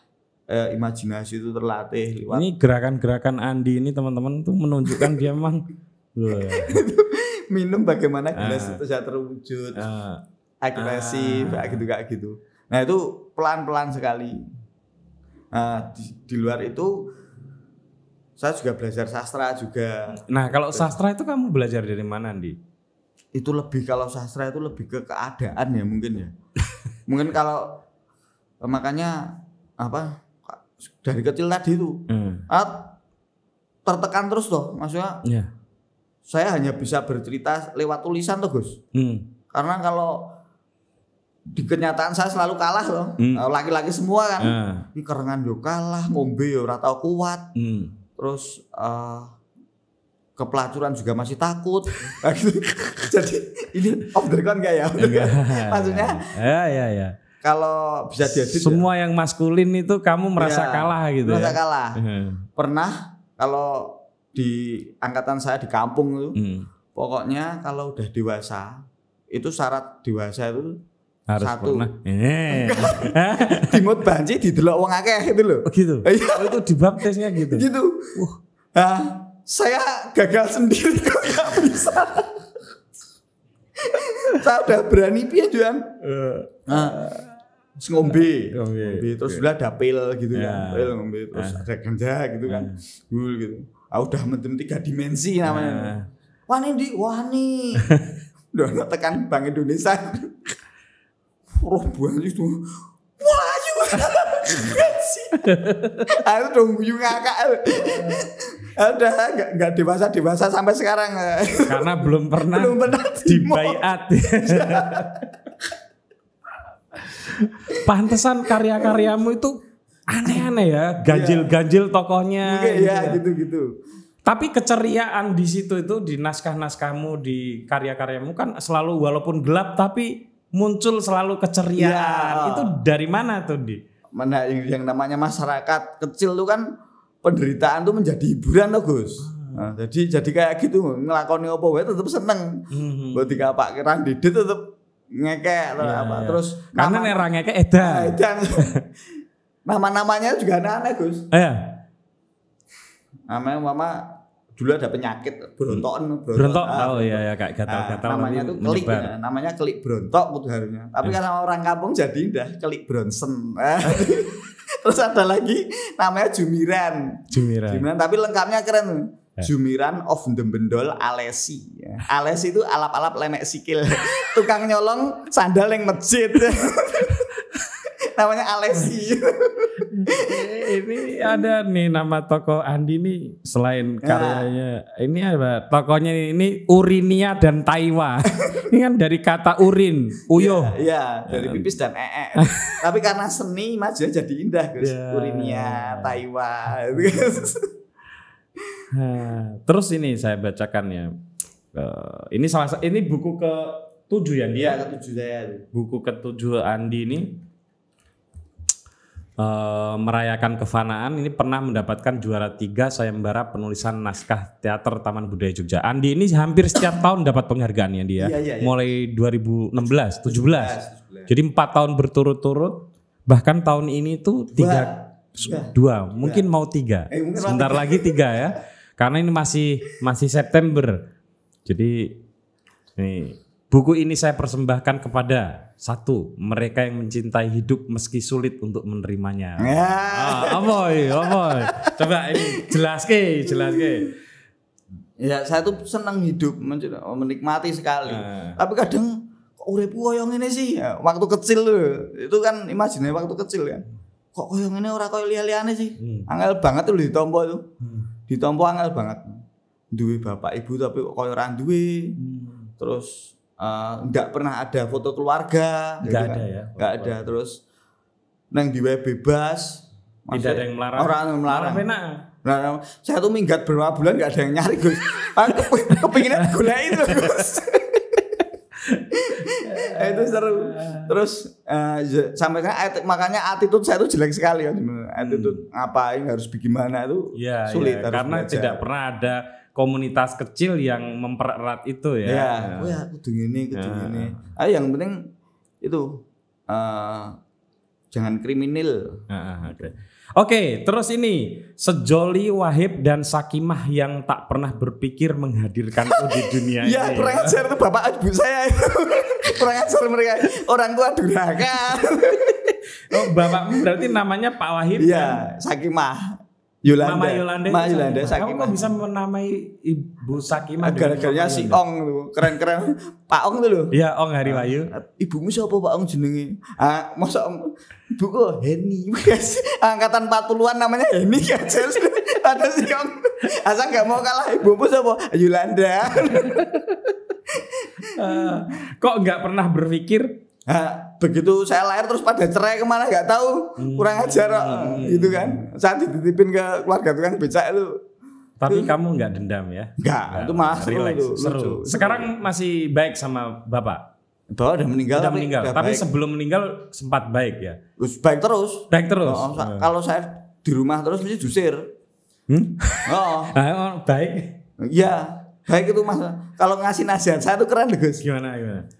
[SPEAKER 1] eh, imajinasi itu terlatih lewat ini
[SPEAKER 2] gerakan-gerakan Andi ini teman-teman tuh menunjukkan dia <laughs> memang
[SPEAKER 1] minum bagaimana ah. gelas itu bisa terwujud ah. agresif ah. kayak gitu kayak gitu nah itu pelan-pelan sekali Nah, di, di luar itu saya juga belajar sastra juga. Nah, kalau sastra itu kamu belajar dari mana, Andi? Itu lebih kalau sastra itu lebih ke keadaan ya mungkin ya. <laughs> mungkin kalau makanya apa dari kecil tadi itu hmm. Ah, tertekan terus toh maksudnya. Yeah. Saya hanya bisa bercerita lewat tulisan tuh Gus. Hmm. Karena kalau di kenyataan saya selalu kalah loh. laki hmm. eh, Laki-laki semua kan. Hmm. Ah. Ini kerengan yo kalah, ngombe yo ora kuat. Hmm. Terus uh, kepelacuran juga masih takut. <laughs> Nah, gitu. Jadi ini off the record gak ya? <laughs> Maksudnya? Ya ya ya. Kalau bisa jadi ya? semua yang maskulin itu
[SPEAKER 2] kamu iya. merasa ya, kalah gitu ya? merasa ya. kalah. Iya.
[SPEAKER 1] Pernah kalau di angkatan saya di kampung itu hmm. pokoknya kalau udah dewasa itu syarat dewasa itu
[SPEAKER 2] harus Satu. pernah. Yeah.
[SPEAKER 1] <laughs> Dimut banci didelok wong akeh itu loh. Oh gitu. Iya. oh, itu dibaptisnya gitu. Gitu. Uh. Nah, saya gagal sendiri kok gak bisa. saya udah berani piye Juan. Uh. Nah, ngombe, ngombe, ngombe, terus udah ada pil gitu kan. ya. kan, pil ngombe, terus ya. ada ganja gitu kan, uh. gul gitu. Ah udah mentem tiga dimensi namanya. ya. Wani di wani. Udah <laughs> tekan Bank Indonesia roh Bali tuh wahyu iya. <laughs> aku dong guyu iya, ngakak ada nggak nggak dewasa dewasa sampai sekarang
[SPEAKER 2] karena belum pernah belum
[SPEAKER 1] pernah dibayat
[SPEAKER 2] pantesan karya-karyamu itu aneh-aneh ya ganjil-ganjil iya. tokohnya Iya
[SPEAKER 1] gitu-gitu ya.
[SPEAKER 2] tapi keceriaan di situ itu di naskah-naskahmu di karya-karyamu kan selalu walaupun gelap tapi
[SPEAKER 1] muncul selalu keceriaan. Ya. Itu dari mana tuh, Di? Mana yang, yang namanya masyarakat kecil tuh kan penderitaan tuh menjadi hiburan loh, Gus. Hmm. Nah, jadi jadi kayak gitu ngelakoni opo wae tetep seneng. Hmm. Buat tiga Pak kerang didit tetep ngekek atau ya, apa. Ya. Terus karena nama, nerang ngekek edan. Nah, edan. <laughs> Nama-namanya juga aneh-aneh, Gus. Iya. Namanya mama dulu ada penyakit hmm. berontok brontok brontok tahu
[SPEAKER 2] oh, ya ya kayak gatal-gatal ah, namanya itu kelik ya,
[SPEAKER 1] namanya kelik berontok kudu gitu harusnya tapi yes. sama orang kampung jadi indah kelik bronsen <laughs> terus ada lagi namanya jumiran jumiran jumiran tapi lengkapnya keren eh. Jumiran of the Bendol Alesi. Alesi itu alap-alap lemek sikil. <laughs> Tukang nyolong sandal yang masjid. <laughs> namanya Alesi. <laughs> Eh, ini
[SPEAKER 2] ada nih nama toko Andi nih selain ya. karyanya ini apa tokonya ini Urinia dan Taiwa. <laughs> ini kan dari kata urin, uyo. Iya,
[SPEAKER 1] iya, ya, ya, dari pipis dan ee. <laughs> Tapi karena seni maju jadi indah Ya. Urinia, Taiwa.
[SPEAKER 2] terus ini saya bacakan ya. Eh, ini salah ini buku ke tujuh ya dia. ya, iya, ke saya. Buku ke tujuh Andi ini Eh, merayakan kefanaan ini pernah mendapatkan juara tiga sayembara penulisan naskah teater Taman Budaya Jogja. Andi ini hampir setiap <coughs> tahun dapat penghargaan ya dia. Ya? Iya, iya, iya. Mulai 2016, 17. 17, Jadi empat tahun berturut-turut. Bahkan tahun ini tuh tiga, dua, mungkin mau tiga. Eh, mungkin Sebentar lagi tiga ya. <laughs> Karena ini masih masih September. Jadi ini Buku ini saya persembahkan kepada satu mereka yang mencintai hidup meski sulit untuk menerimanya. Ya. Ah, amoy,
[SPEAKER 1] Coba ini jelas ke, jelas ke. Ya saya tuh senang hidup, oh, menikmati sekali. Uh. Tapi kadang kok urip koyong ini sih. Ya, waktu kecil loh. Itu kan imajinnya waktu kecil kan. Kok koyong ini orang koyo lihat liyane sih. Hmm. Angel banget tuh ditompo tuh. Hmm. Ditompo angel banget. Duit bapak ibu tapi kok koyoran duit. Hmm. Terus Eh, nggak uh, pernah ada foto keluarga gitu kan. ya, nggak ada ya nggak ada terus neng di web bebas tidak ada yang melarang orang yang melarang nah, nah, saya tuh minggat berapa bulan nggak ada yang nyari Gus. Aku kepinginnya gunain loh Gus. <laughs> itu seru. Terus uh, sampai sekarang makanya attitude saya tuh jelek sekali ya. Attitude hmm. ngapain harus bagaimana itu ya, sulit ya, karena belajar. tidak
[SPEAKER 2] pernah ada komunitas kecil yang mempererat itu ya. Iya, ya. oh ya kudu
[SPEAKER 1] ngene, kudu ngene.
[SPEAKER 2] Ah yang penting itu uh, jangan kriminal. Ah, ah, ah Oke, okay. okay, terus ini Sejoli Wahib dan Sakimah yang tak pernah berpikir menghadirkan <laughs> di dunia iya, ini. Ya kurang ajar
[SPEAKER 1] bapak ibu saya itu <laughs> kurang ajar mereka orang tua durhaka. <laughs> oh bapakmu berarti namanya Pak Wahib? dan
[SPEAKER 2] iya, Sakimah. Yolanda. Mama Yolanda. Mama Yolanda Sakima. Kamu kok bisa menamai Ibu
[SPEAKER 1] Sakima? Gara-garanya si Ong tuh. Keren-keren. Pak Ong tuh loh. Iya, Ong Hari ah, Wayu. Ibumu siapa Pak Ong jenenge? Ah, masa Ibu kok Heni. <laughs> Angkatan 40-an namanya Heni kan? Ya, jelas. <laughs> Ada si Ong. Asal enggak mau kalah ibumu siapa? Yolanda. uh, <laughs> kok nggak pernah berpikir Nah, begitu saya lahir terus pada cerai kemana nggak tahu hmm. kurang ajar hmm. gitu kan saya dititipin ke keluarga tukang becak itu
[SPEAKER 2] tapi itu, kamu nggak dendam ya nggak nah, itu malah seru, relax, seru. sekarang masih baik sama bapak Bapak udah meninggal. Udah meninggal. Udah tapi sebelum meninggal sempat baik ya.
[SPEAKER 1] terus Baik terus.
[SPEAKER 2] Baik terus. Oh, oh hmm. Kalau
[SPEAKER 1] saya di rumah terus mesti dusir. Hmm? <laughs> Oh. oh. baik. ya Baik itu mas. Kalau ngasih nasihat saya tuh keren Gus. Gimana gimana?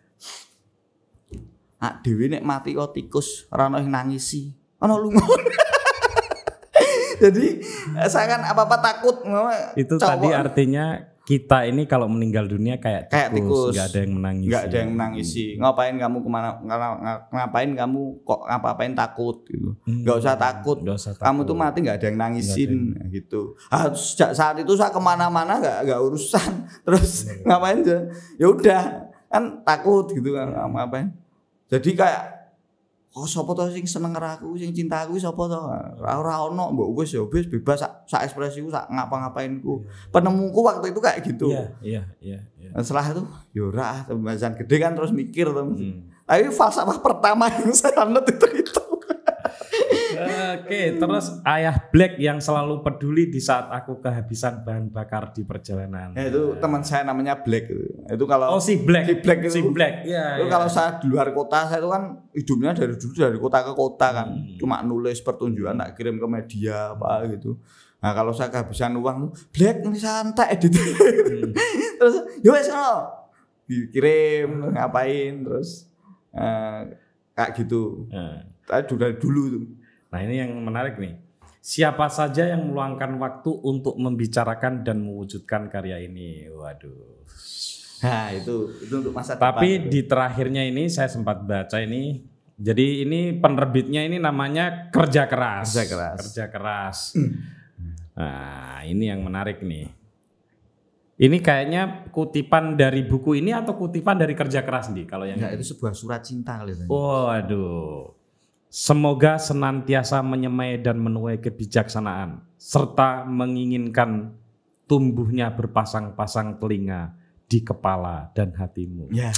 [SPEAKER 1] Ak dewi nek mati kok tikus ora ono nangisi. Ono lunga. <laughs> Jadi saya kan apa-apa takut Itu cowok. tadi artinya
[SPEAKER 2] kita ini kalau meninggal dunia kayak tikus, kayak tikus. Gak ada yang menangisi. Gak ada yang menangisi.
[SPEAKER 1] Hmm. Ngapain kamu kemana? Ngapain kamu kok apa apain takut gitu? Hmm. Gak usah takut. Gak usah takut. Kamu tuh mati gak ada yang nangisin ada yang... gitu. Ah, sejak saat itu saya kemana-mana gak gak urusan. <laughs> Terus hmm. ngapain aja? Ya udah kan takut gitu kan iya. ngapain? Jadi kayak oh sapa to sing seneng aku, sing cinta aku sapa to? Ora rau no mbok gue ya wis bebas sak, sak ekspresiku, sak ngapa-ngapainku. Yeah. Penemuku waktu itu kayak gitu. Iya, iya, iya, iya. Nah, setelah itu yo ya ora pembahasan gede kan terus mikir to. Hmm. Tapi falsafah pertama yang <laughs> saya anut itu itu. Oke, terus
[SPEAKER 2] ayah Black yang selalu peduli di saat aku kehabisan bahan bakar di perjalanan. Ya,
[SPEAKER 1] itu teman saya namanya Black. Itu kalau Oh, si Black. Si Black itu. Si Black. Ya, itu ya. kalau saya di luar kota, saya itu kan hidupnya dari dulu dari kota ke kota kan. Hmm. Cuma nulis pertunjukan tak kirim ke media apa gitu. Nah, kalau saya kehabisan uang, Black ini santai edit. Hmm. <laughs> terus, yo wes dikirim ngapain terus uh, kayak gitu. Hmm. Tadi dari dulu Nah ini yang menarik nih.
[SPEAKER 2] Siapa saja yang meluangkan waktu untuk membicarakan dan mewujudkan karya
[SPEAKER 1] ini? Waduh. Nah itu itu untuk masa depan. Tapi di
[SPEAKER 2] terakhirnya ini saya sempat baca ini. Jadi ini penerbitnya ini namanya kerja keras. Kerja keras. Kerja keras. Hmm. Nah ini yang menarik nih. Ini kayaknya kutipan dari buku ini atau kutipan dari kerja keras nih kalau yang Enggak, itu sebuah surat cinta kali Waduh. Semoga senantiasa menyemai dan menuai kebijaksanaan, serta menginginkan tumbuhnya berpasang-pasang telinga di kepala dan hatimu. Ya,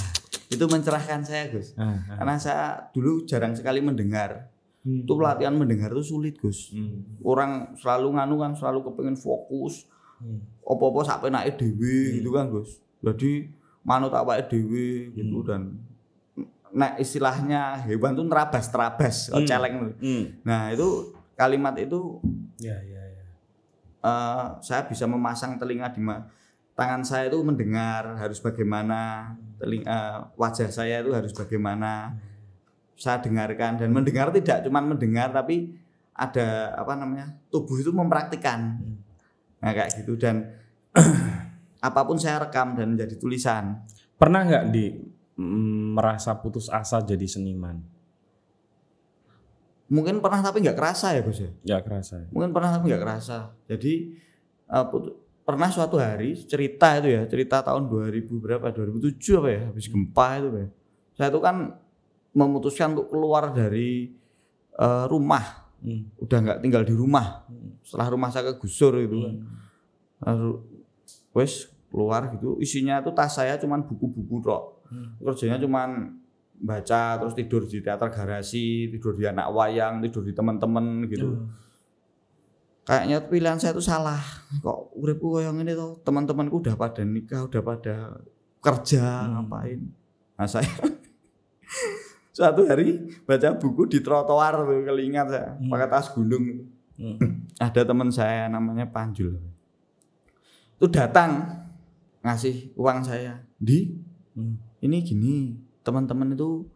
[SPEAKER 1] itu mencerahkan saya Gus. Uh, uh. Karena saya dulu jarang sekali mendengar. Hmm. Itu pelatihan mendengar itu sulit Gus. Hmm. Orang selalu nganu kan, selalu kepengen fokus. opo opo hmm. sampai naik dewi hmm. gitu kan Gus. Jadi manut apa dewi gitu hmm. dan nek istilahnya hewan tuh nerabas terabas hmm. celeng hmm. nah itu kalimat itu ya ya ya uh, saya bisa memasang telinga di tangan saya itu mendengar harus bagaimana telinga uh, eh, wajah saya itu harus bagaimana saya dengarkan dan mendengar tidak cuma mendengar tapi ada apa namanya tubuh itu mempraktikan nah kayak gitu dan <clears throat> apapun saya rekam dan menjadi tulisan pernah nggak di Mm, merasa putus
[SPEAKER 2] asa jadi seniman?
[SPEAKER 1] Mungkin pernah tapi nggak kerasa ya Gus ya? Nggak kerasa. Ya. Mungkin pernah tapi nggak kerasa. Jadi uh, pernah suatu hari cerita itu ya cerita tahun 2000 berapa 2007 apa ya habis gempa itu ya. Saya itu kan memutuskan untuk keluar dari uh, rumah. Hmm. Udah nggak tinggal di rumah. Hmm. Setelah rumah saya kegusur itu kan. Hmm. Lalu, wes keluar gitu isinya itu tas saya cuman buku-buku rok hmm. kerjanya cuman baca terus tidur di teater garasi tidur di anak wayang tidur di teman-teman gitu hmm. kayaknya pilihan saya itu salah kok uripku yang ini tuh teman-temanku udah pada nikah udah pada kerja hmm. ngapain nah saya <laughs> suatu hari baca buku di trotoar kelingat saya hmm. pakai tas gulung hmm. <laughs> ada teman saya namanya Panjul itu datang ngasih uang saya di hmm ini gini teman-teman itu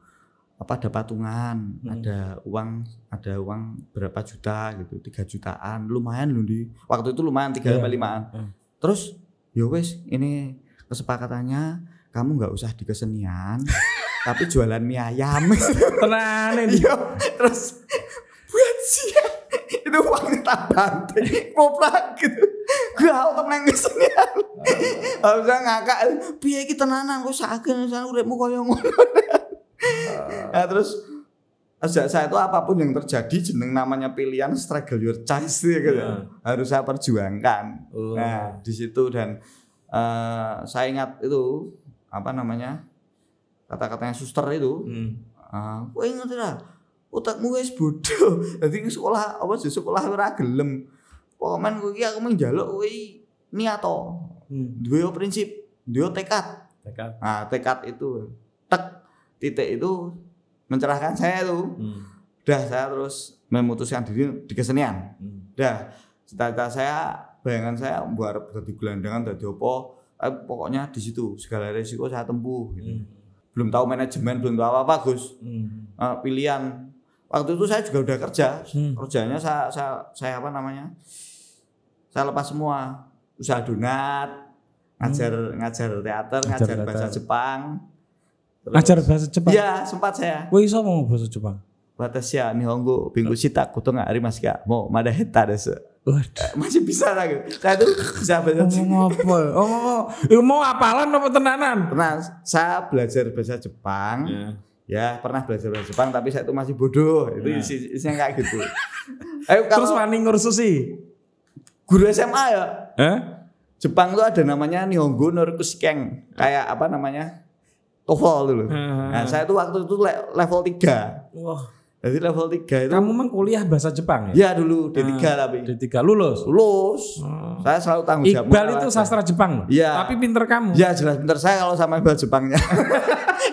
[SPEAKER 1] apa ada patungan hmm. ada uang ada uang berapa juta gitu tiga jutaan lumayan loh di waktu itu lumayan tiga yeah. limaan yeah. terus yo ya wes ini kesepakatannya kamu nggak usah di kesenian <laughs> tapi jualan mie ayam tenan yo iya, terus buat siapa itu uang kita bantai mau gitu gal iya, tok nang kesini. Harus ah. kan ngakak piye iki tenanan kok saken san uripmu koyo ngono. Ah. Nah terus sejak saya itu apapun yang terjadi jeneng namanya pilihan struggle your choice gitu. Ya kan? iya. Yeah. Harus saya perjuangkan. Uh. Nah, di situ dan uh, saya ingat itu apa namanya? Kata-katanya suster itu. Hmm. Uh, ah, kowe ingat lah ya? otakmu wis bodoh. Dadi <laughs> sekolah apa sih sekolah ora gelem. Pokoknya gue aku gue niat niato. Hmm. Dua prinsip, dua tekad. Tekad. Nah, tekad itu tek titik itu mencerahkan saya tuh. Hmm. Dah saya terus memutuskan diri di kesenian. Hmm. Dah cita-cita saya, bayangan saya buat jadi gelandangan, jadi apa, eh, pokoknya di situ segala resiko saya tempuh. Gitu. Hmm. Belum tahu manajemen, belum tahu apa-apa Gus. Hmm. Uh, pilihan waktu itu saya juga udah kerja hmm. kerjanya saya, saya saya apa namanya saya lepas semua usaha donat ngajar hmm. ngajar teater ngajar, ngajar teater. bahasa Jepang terus, ngajar bahasa Jepang ya sempat saya Wah iso mau bahasa Jepang Watashi ya honggo Binggu sita Kuto hari arimasu ga mau mada heta desu Waduh. Eh, masih bisa lagi gitu. Saya itu bisa bahasa Jepang. apa? Oh, mau apalan apa tenanan? tenan saya belajar bahasa Jepang. Yeah ya pernah belajar bahasa Jepang tapi saya itu masih bodoh itu iya. isi, isinya kayak gitu <laughs> Ayo, kalau, terus mana ngursus sih guru SMA ya eh? Jepang tuh ada namanya Nihongo Norikusikeng kayak apa namanya TOEFL dulu nah saya itu waktu itu level 3 wah jadi level 3 itu Kamu memang kuliah bahasa Jepang ya? Iya dulu D3 nah, tapi. D3 lulus. Lulus. Hmm. Saya selalu tanggung jawab. Iqbal itu sastra Jepang loh. Iya. Tapi pinter kamu. Iya jelas pinter saya kalau sama Iqbal Jepangnya. <laughs>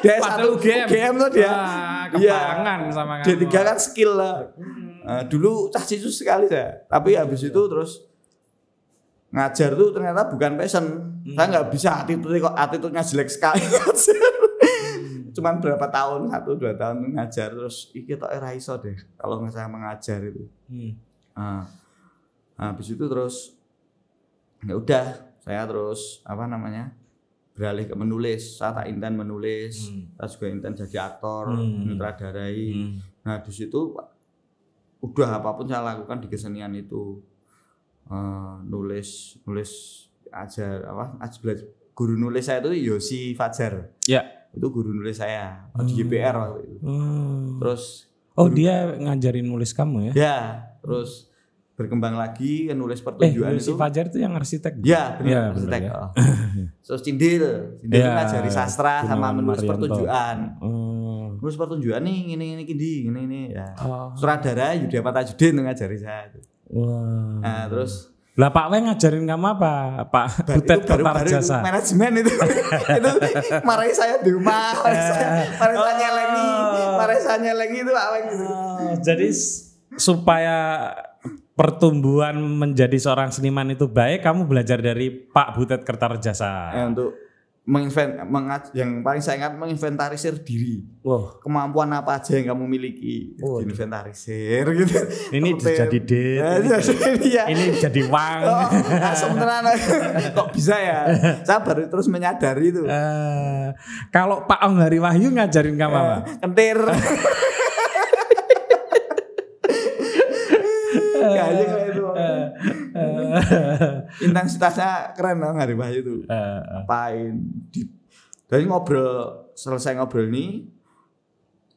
[SPEAKER 1] dia satu game. game tuh dia. Ah, iya. kebangan ya. sama kamu. D3 kan skill lah. Hmm. Nah, dulu cah cicu sekali saya. Tapi hmm, habis iya. itu terus ngajar tuh ternyata bukan passion. Hmm. Saya nggak bisa attitude kok attitude-nya jelek sekali. <laughs> cuma berapa tahun satu dua tahun ngajar terus iki tak era iso deh kalau nggak saya mengajar itu hmm. Nah, nah, habis itu terus ya udah saya terus apa namanya beralih ke menulis saya tak intan menulis hmm. saya juga intan jadi aktor hmm. hmm. nah di situ udah apapun saya lakukan di kesenian itu uh, nulis nulis ajar apa ajar guru nulis saya itu Yosi Fajar ya yeah itu guru nulis saya oh, di hmm. JPR waktu itu. Hmm. Terus
[SPEAKER 2] Oh, guru, dia ngajarin nulis kamu ya? Ya,
[SPEAKER 1] terus berkembang lagi nulis eh, pertunjukan eh, itu. Si Fajar itu yang arsitek. Ya, benar ya, arsitek. Bener, ya. Oh. <laughs> terus Cindil, Cindil ya, ngajari sastra sama menulis Marianto. pertunjukan. Terus hmm. Nulis pertunjukan nih ini ini kini ini ini ya. Oh. Suradara Yudha Patajudin ngajari saya. Wow. Nah, terus
[SPEAKER 2] lah Pak Weng ngajarin kamu apa?
[SPEAKER 1] Pak Butet Kertarjasa
[SPEAKER 2] Manajemen itu. <laughs> itu
[SPEAKER 1] marahi saya di rumah, marahi eh. saya, marahi saya oh. nyelengi, marahi saya nyelengi itu Pak Weng gitu. oh,
[SPEAKER 2] jadi supaya pertumbuhan menjadi seorang seniman itu baik, kamu belajar dari Pak Butet Kertarjasa.
[SPEAKER 1] Eh, untuk menginvent mengat, yang paling saya ingat menginventarisir diri. oh. Kemampuan apa aja yang kamu miliki? Oh. Inventarisir gitu. Ini jadi dit. Eh, ini jadi uang. <laughs> Iya. Oh, sebenarnya <laughs> kok bisa ya? Saya baru terus menyadari itu. Uh, kalau Pak Ong Hari Wahyu ngajarin kamu apa? Uh, kentir. <laughs> Kayaknya intensitasnya keren dong hari Bayu itu uh, eh, eh. apain di, dari ngobrol selesai ngobrol ini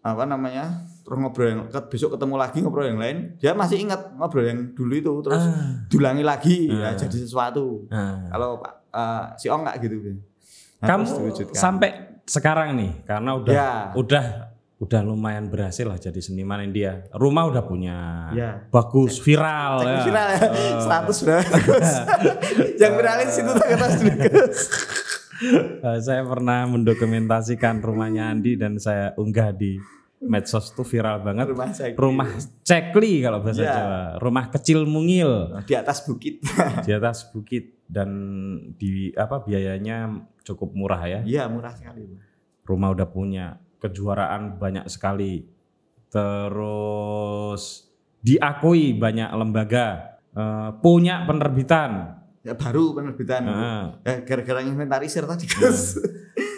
[SPEAKER 1] apa namanya terus ngobrol yang besok ketemu lagi ngobrol yang lain dia masih ingat ngobrol yang dulu itu terus uh, diulangi lagi uh, ya, ah. jadi sesuatu uh, kalau pak uh, si Ong nggak
[SPEAKER 2] gitu nah, kamu sampai sekarang nih karena udah ya. udah udah lumayan berhasil lah jadi seniman India. Rumah udah punya, ya. bagus, viral. Cek ya. Viral ya, oh. seratus udah
[SPEAKER 1] <laughs> Yang viralin situ terkenal <laughs> eh,
[SPEAKER 2] Saya pernah mendokumentasikan rumahnya Andi dan saya unggah di medsos tuh viral banget. Rumah cekli, rumah cekli kalau bahasa ya. Jawa. Rumah kecil mungil. Oh, di atas bukit. <laughs> di atas bukit dan di apa biayanya cukup murah ya? Iya murah sekali. Rumah udah punya, kejuaraan banyak sekali. Terus diakui banyak lembaga, uh, punya penerbitan. Ya baru penerbitan. Nah. Ya, gara-gara
[SPEAKER 1] inventarisir tadi, Gus. Iya.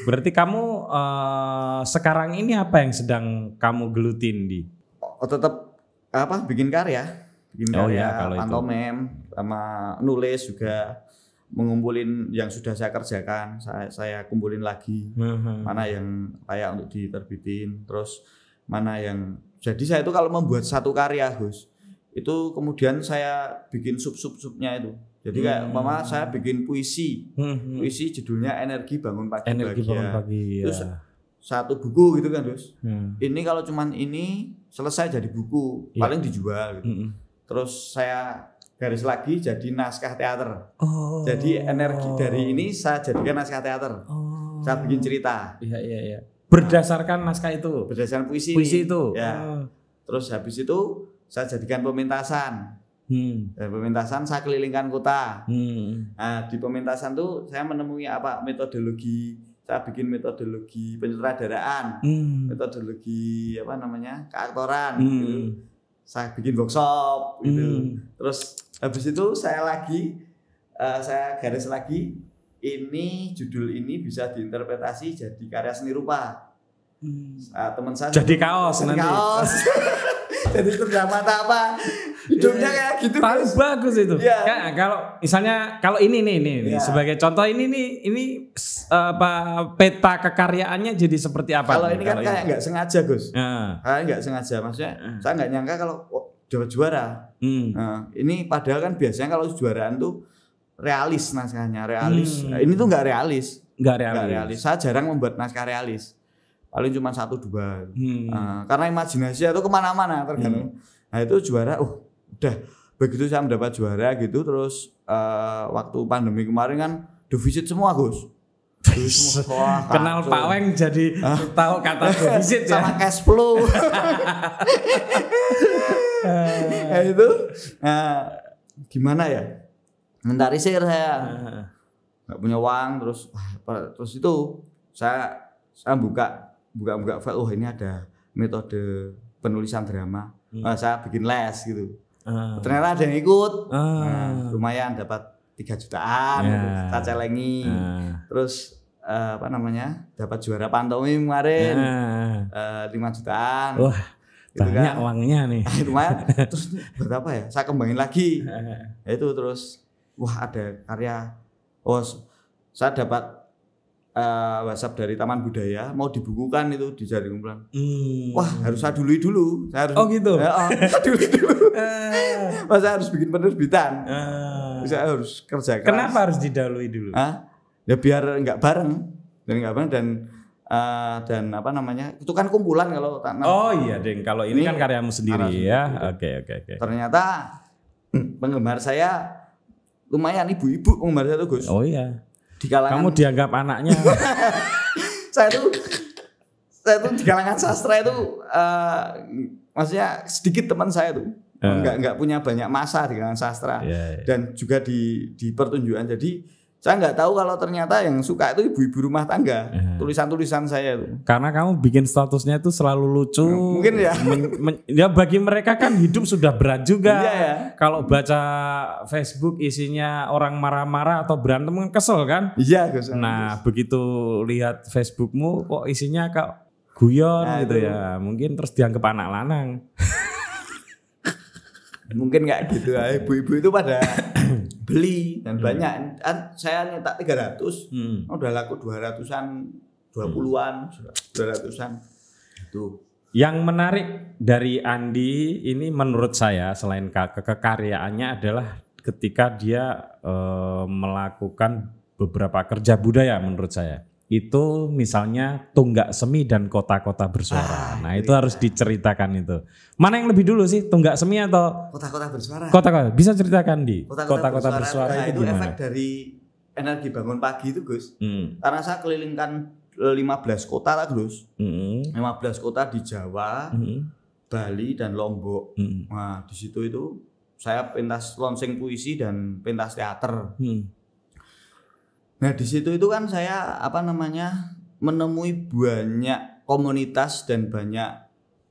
[SPEAKER 2] Berarti kamu uh, sekarang ini apa yang sedang
[SPEAKER 1] kamu gelutin di? Oh, tetap apa bikin karya, bikin oh, iya, karya, ya, pantomim, sama nulis juga mengumpulin yang sudah saya kerjakan saya saya kumpulin lagi
[SPEAKER 3] mana
[SPEAKER 1] yang layak untuk diterbitin terus mana yang jadi saya itu kalau membuat satu karya Gus itu kemudian saya bikin sub-sub-subnya itu jadi kayak hmm. mama saya bikin puisi hmm, hmm. puisi judulnya energi bangun pagi energi bangun pagi ya. terus satu buku gitu kan terus hmm. ini kalau cuman ini selesai jadi buku ya. paling dijual gitu. hmm. hmm. terus saya garis lagi jadi naskah teater. Oh. Jadi energi dari ini saya jadikan naskah teater. Oh. Saya bikin cerita. Iya iya iya. Berdasarkan naskah itu. Berdasarkan puisi. Puisi itu. Ya. Oh. Terus habis itu saya jadikan pementasan. Hmm. Dari ya, pementasan saya kelilingkan kota.
[SPEAKER 3] Hmm.
[SPEAKER 1] Nah, di pementasan tuh saya menemui apa metodologi. Saya bikin metodologi penyutradaraan, hmm. metodologi apa namanya keaktoran. Gitu. Hmm. Gitu saya bikin workshop gitu. Hmm. Terus habis itu saya lagi uh, saya garis lagi ini judul ini bisa diinterpretasi jadi karya seni rupa. Hmm. Uh, teman saya jadi kaos jadi nanti. Kaos. <laughs> <laughs> jadi apa? hidupnya kayak gitu
[SPEAKER 2] paling terus. bagus itu ya. kalau misalnya kalau ini nih nih, ya. sebagai contoh ini nih ini apa peta kekaryaannya jadi seperti apa kalau ini kan kalau kayak nggak
[SPEAKER 1] sengaja Gus ya. kayak nggak sengaja maksudnya ya. saya nggak nyangka kalau oh, juara juara hmm. nah, ini padahal kan biasanya kalau juaraan tuh realis naskahnya realis hmm. nah, ini tuh nggak realis nggak realis. Gak realis saya jarang membuat naskah realis paling cuma satu dua hmm. nah, karena imajinasi itu kemana-mana tergantung hmm. nah itu juara oh udah begitu saya mendapat juara gitu terus uh, waktu pandemi kemarin kan defisit semua Gus wah, <laughs> kenal
[SPEAKER 2] Pak Weng jadi tahu kata <laughs> defisit ya sama cash flow nah,
[SPEAKER 1] <laughs> itu nah, gimana ya mentari sih saya nggak punya uang terus terus itu saya saya buka buka buka file oh ini ada metode penulisan drama hmm. nah, saya bikin les gitu Uh. Ternyata ada yang ikut. Uh. Nah, lumayan dapat 3 jutaan yeah. celengi. Uh. Terus uh, apa namanya? dapat juara pantomim kemarin. Uh. Uh, 5 jutaan. Wah. Uh. Gitu banyak kan. uangnya nih. <laughs> lumayan. terus berapa ya? Saya kembangin lagi. Nah, itu terus wah ada karya. Oh, saya dapat uh, WhatsApp dari Taman Budaya mau dibukukan itu di jaring kumpulan. Hmm. Wah harus saya dulu. Saya harus, oh gitu. Ya, oh, <laughs> dulu dulu. Eh. Masa harus bikin penerbitan. Uh. Saya harus kerja keras. Kenapa harus didalui dulu? Hah? Ya biar nggak bareng dan nggak bareng dan uh, dan apa namanya itu kan kumpulan kalau tanam. Oh iya deng kalau
[SPEAKER 2] ini, kan ini kan karyamu sendiri ya. Oke oke oke.
[SPEAKER 1] Ternyata hmm, penggemar saya lumayan ibu-ibu penggemar saya tuh Gus. Oh iya di kalangan kamu dianggap anaknya <laughs> saya tuh saya tuh di kalangan sastra itu uh, maksudnya sedikit teman saya tuh uh. nggak nggak punya banyak masa di kalangan sastra yeah, yeah. dan juga di di pertunjukan jadi saya nggak tahu kalau ternyata yang suka itu ibu-ibu rumah tangga. Iya. Tulisan-tulisan yeah. saya itu.
[SPEAKER 2] Karena kamu bikin statusnya itu selalu lucu. Mungkin ya. Men, men, ya bagi mereka kan hidup sudah berat juga. Yeah, yeah. Kalau baca Facebook isinya orang marah-marah atau berantem kan kesel kan? Iya, yeah, Nah, begitu lihat Facebookmu kok isinya kayak guyon nah, gitu itu. ya.
[SPEAKER 1] Mungkin terus dianggap anak lanang. mungkin nggak gitu ya ibu-ibu itu pada <laughs> beli dan hmm. banyak kan saya nyetak 300 hmm. udah laku 200-an 20-an hmm. 200-an itu
[SPEAKER 2] yang menarik dari Andi ini menurut saya selain ke kekaryaannya adalah ketika dia e, melakukan beberapa kerja budaya menurut saya itu misalnya tunggak semi dan kota-kota bersuara. Ah, nah itu iya. harus diceritakan itu. Mana yang lebih dulu sih tunggak semi atau kota-kota bersuara? Kota-kota bisa ceritakan di kota-kota bersuara, bersuara itu, itu efek
[SPEAKER 1] dari energi bangun pagi itu Gus. Hmm. Karena saya kelilingkan 15 kota lah Gus. Hmm. 15 kota di Jawa, hmm. Bali dan Lombok. Hmm. Nah di situ itu saya pentas launching puisi dan pentas teater. Hmm Nah, di situ itu kan saya apa namanya? menemui banyak komunitas dan banyak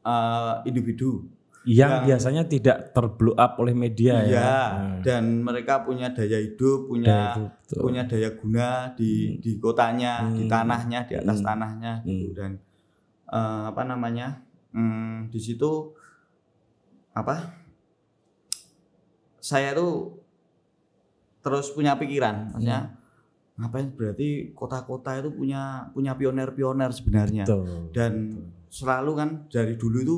[SPEAKER 1] uh, individu yang, yang biasanya tidak terblow up oleh media ya? iya, ya. dan mereka punya daya hidup, punya daya hidup, punya daya guna di hmm. di kotanya, hmm. di tanahnya, di atas hmm. tanahnya gitu hmm. dan uh, apa namanya? Hmm, di situ apa? Saya tuh terus punya pikiran, maksudnya hmm ngapain berarti kota-kota itu punya punya pioner-pioner sebenarnya Betul. dan Betul. selalu kan dari dulu itu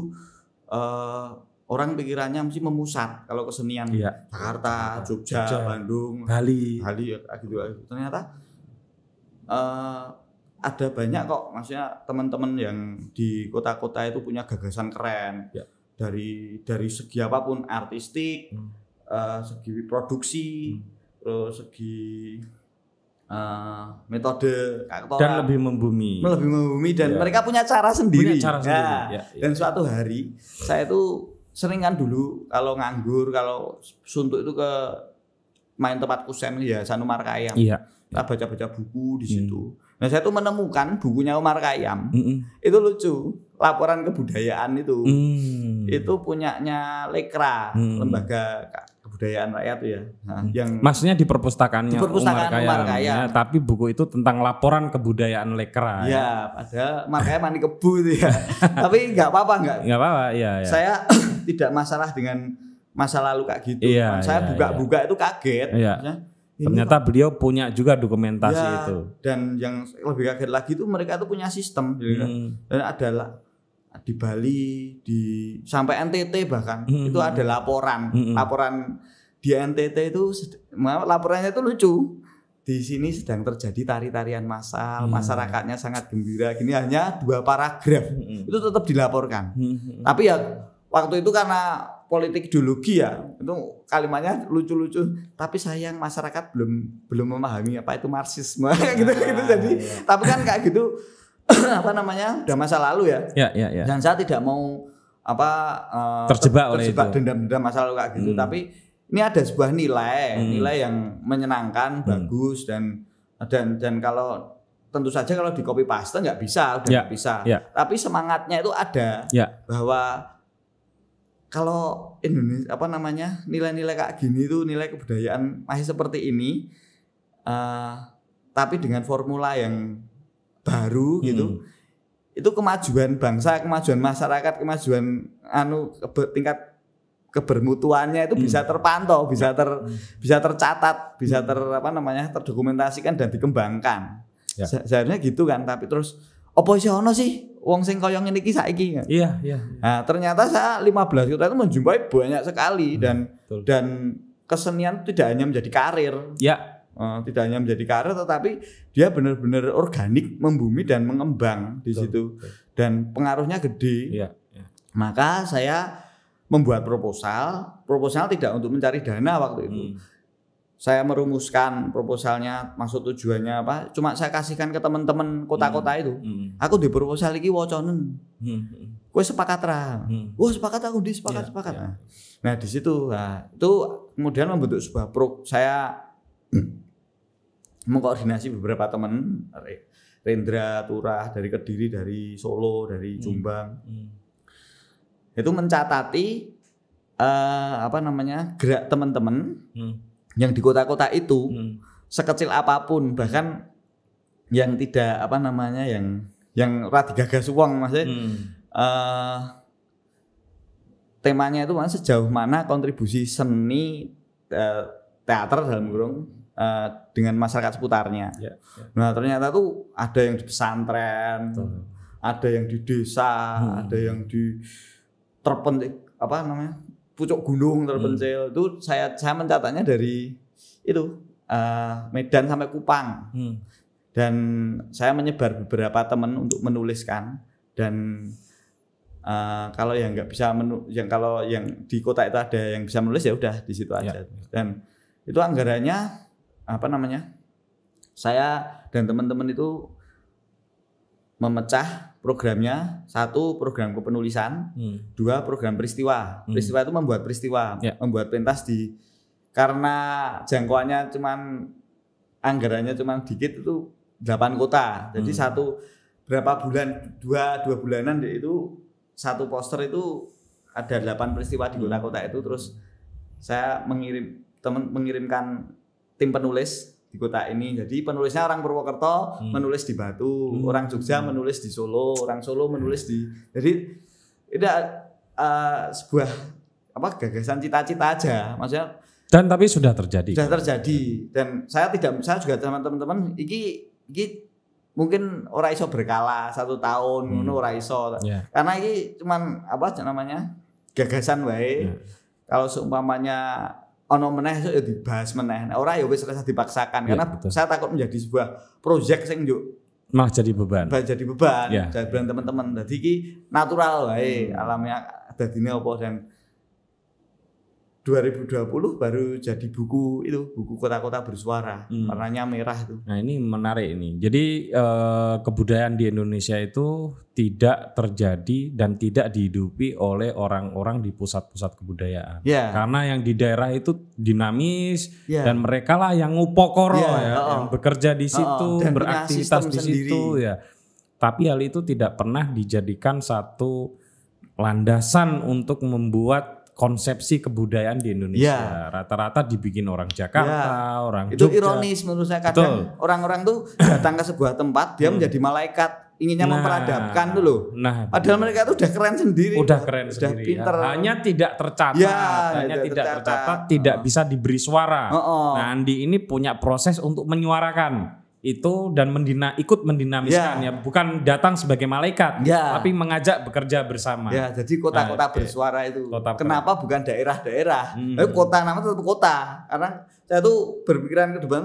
[SPEAKER 1] uh, orang pikirannya mesti memusat kalau kesenian iya. Jakarta, Jogja, Jogja, Bandung, Bali, Bali ya, gitu, gitu. ternyata uh, ada banyak kok maksudnya teman-teman yang di kota-kota itu punya gagasan keren iya. dari dari segi apapun artistik hmm. uh, segi produksi hmm. terus segi uh, metode kaktora, dan lebih membumi. Lebih membumi dan ya. mereka punya cara sendiri. Punya cara nah, sendiri. Ya. Ya, ya. Dan suatu hari saya itu sering kan dulu kalau nganggur, kalau suntuk itu ke main tempat kusen ya Sanumar Kayam. Iya. Kita baca-baca buku di hmm. situ. Hmm. Nah, saya itu menemukan bukunya Umar Kayam. Hmm. Itu lucu, laporan kebudayaan itu. Hmm. Itu punyanya Lekra, hmm. lembaga kebudayaan rakyat ya. Nah, hmm. yang
[SPEAKER 2] maksudnya di perpustakaannya di perpustakaan Umar Kaya, Umar Kaya. Ya, tapi buku itu tentang laporan kebudayaan Lekra. Iya,
[SPEAKER 1] ya. makanya mani kebu itu ya. <laughs> tapi nggak apa-apa nggak.
[SPEAKER 2] Nggak apa-apa, ya, ya. Saya
[SPEAKER 1] <clears throat> tidak masalah dengan masa lalu kayak gitu. Iya, saya iya, buka-buka ya. itu kaget. Iya.
[SPEAKER 2] Ternyata ini, beliau punya juga dokumentasi ya, itu.
[SPEAKER 1] Dan yang lebih kaget lagi itu mereka itu punya sistem, gitu kan. hmm. dan adalah di Bali, di sampai NTT bahkan hmm. hmm itu hmm. ada laporan, hmm. hmm. laporan di NTT itu laporannya itu lucu. Di sini sedang terjadi tari-tarian massal, hmm. masyarakatnya sangat gembira. Gini hanya dua paragraf, hmm. itu tetap dilaporkan. Hmm. Tapi ya waktu itu karena politik ideologi ya itu kalimatnya lucu-lucu tapi sayang masyarakat belum belum memahami apa itu marxisme <laughs> gitu gitu ah, jadi iya. tapi kan kayak gitu <coughs> apa namanya udah masa lalu ya.
[SPEAKER 3] Ya, ya, ya. Dan
[SPEAKER 1] saya tidak mau apa uh, terjebak, ter terjebak oleh dendam-dendam masa lalu kayak gitu. Hmm. Tapi ini ada sebuah nilai, hmm. nilai yang menyenangkan, hmm. bagus dan dan dan kalau tentu saja kalau di copy paste nggak bisa, udah ya, nggak bisa. Ya. Tapi semangatnya itu ada ya. bahwa kalau Indonesia apa namanya nilai-nilai kayak gini tuh nilai kebudayaan masih seperti ini, uh, tapi dengan formula yang baru hmm. gitu itu kemajuan bangsa kemajuan masyarakat kemajuan anu ke tingkat kebermutuannya itu hmm. bisa terpantau bisa ya. ter hmm. bisa tercatat bisa hmm. ter apa namanya terdokumentasikan dan dikembangkan ya. seharusnya gitu kan tapi terus oposisional sih wong sing koyong ini kisah iki kan? iya iya nah ternyata saya 15 juta itu menjumpai banyak sekali hmm. dan Betul. dan kesenian tidak hanya menjadi karir ya Eh, tidak hanya menjadi karet tetapi dia benar-benar organik membumi dan mengembang di situ betul. dan pengaruhnya gede ya, ya. maka saya membuat proposal proposal tidak untuk mencari dana waktu itu hmm. saya merumuskan proposalnya maksud tujuannya apa cuma saya kasihkan ke teman-teman kota-kota hmm. itu hmm. aku di proposal ini woconen hmm. hmm. Kue sepakat ra. Hmm. Wah, sepakat aku di sepakat ya, sepakat. Ya. Nah, di situ nah, itu kemudian membentuk sebuah pro saya <clears throat> mengkoordinasi beberapa teman Rendra Turah dari Kediri dari Solo dari hmm. Jombang hmm. hmm. itu mencatati uh, eh, apa namanya gerak teman-teman hmm. yang di kota-kota itu hmm. sekecil apapun bahkan yang tidak apa namanya yang yang radigagas uang maksudnya hmm. uh, temanya itu mas sejauh mana kontribusi seni uh, teater dalam kurung Eh, dengan masyarakat seputarnya. Ya, ya. Nah ternyata tuh ada yang di pesantren, Betul. ada yang di desa, hmm. ada yang di terpencil apa namanya pucuk gunung terpencil. Hmm. Itu saya saya mencatatnya dari itu uh, Medan sampai Kupang. Hmm. Dan saya menyebar beberapa teman untuk menuliskan dan uh, kalau yang nggak bisa menu yang kalau yang di kota itu ada yang bisa menulis ya udah di situ ya. aja dan itu anggarannya apa namanya? Saya dan teman-teman itu memecah programnya satu program kepenulisan, hmm. dua program peristiwa. Hmm. Peristiwa itu membuat peristiwa, yeah. membuat pentas di karena jangkauannya cuman anggarannya cuman dikit itu delapan kota. Jadi hmm. satu berapa bulan dua dua bulanan itu satu poster itu ada delapan peristiwa di kota-kota itu terus saya mengirim teman mengirimkan tim penulis di kota ini. Jadi penulisnya orang Purwokerto hmm. menulis di Batu, hmm. orang Jogja hmm. menulis di Solo, orang Solo hmm. menulis di. Jadi tidak uh, eh, sebuah apa gagasan cita-cita aja, maksudnya.
[SPEAKER 2] Dan tapi sudah terjadi. Sudah
[SPEAKER 1] terjadi ya. dan saya tidak saya juga teman-teman iki iki mungkin ora iso berkala satu tahun hmm. ora iso yeah. karena ini cuman apa namanya gagasan baik yeah. kalau seumpamanya ono meneh so ya dibahas meneh. Orang ya wis rasa dipaksakan iya, karena ya, saya takut menjadi sebuah proyek sing yuk
[SPEAKER 2] malah jadi beban. Bah, jadi
[SPEAKER 1] beban. Ya. Jadi beban teman-teman tadi ki natural lah. hmm. alamnya dadine apa dan 2020 baru jadi buku itu buku kota-kota bersuara hmm. warnanya merah itu. Nah ini menarik ini.
[SPEAKER 2] Jadi eh, kebudayaan di Indonesia itu tidak terjadi dan tidak dihidupi oleh orang-orang di pusat-pusat kebudayaan. Yeah. Karena yang di daerah itu dinamis yeah. dan mereka lah yang ngupokoro yeah, ya, -oh. yang bekerja di situ, -oh. beraktivitas di sendiri. situ ya. Tapi hal itu tidak pernah dijadikan satu landasan untuk membuat konsepsi kebudayaan di Indonesia. Ya. Rata-rata dibikin orang Jakarta, ya. orang Itu Jogja. ironis
[SPEAKER 1] menurut saya kadang orang-orang tuh datang ke sebuah tempat dia hmm. menjadi malaikat inginnya nah, memperadabkan tuh loh. Nah, padahal mereka tuh udah keren sendiri. Udah keren udah sendiri. Ya. Pinter. Ya. Hanya tidak tercatat, ya, hanya tidak, tidak tercatat, tercatat
[SPEAKER 2] tidak oh. bisa diberi suara. Oh, oh. Nah, Andi ini punya proses untuk menyuarakan itu dan mendina ikut mendinamiskan yeah. ya bukan datang sebagai malaikat yeah. tapi mengajak bekerja bersama ya jadi kota-kota nah,
[SPEAKER 1] bersuara itu kota kenapa bukan daerah-daerah hmm. kota namanya tetap kota karena saya tuh berpikiran ke depan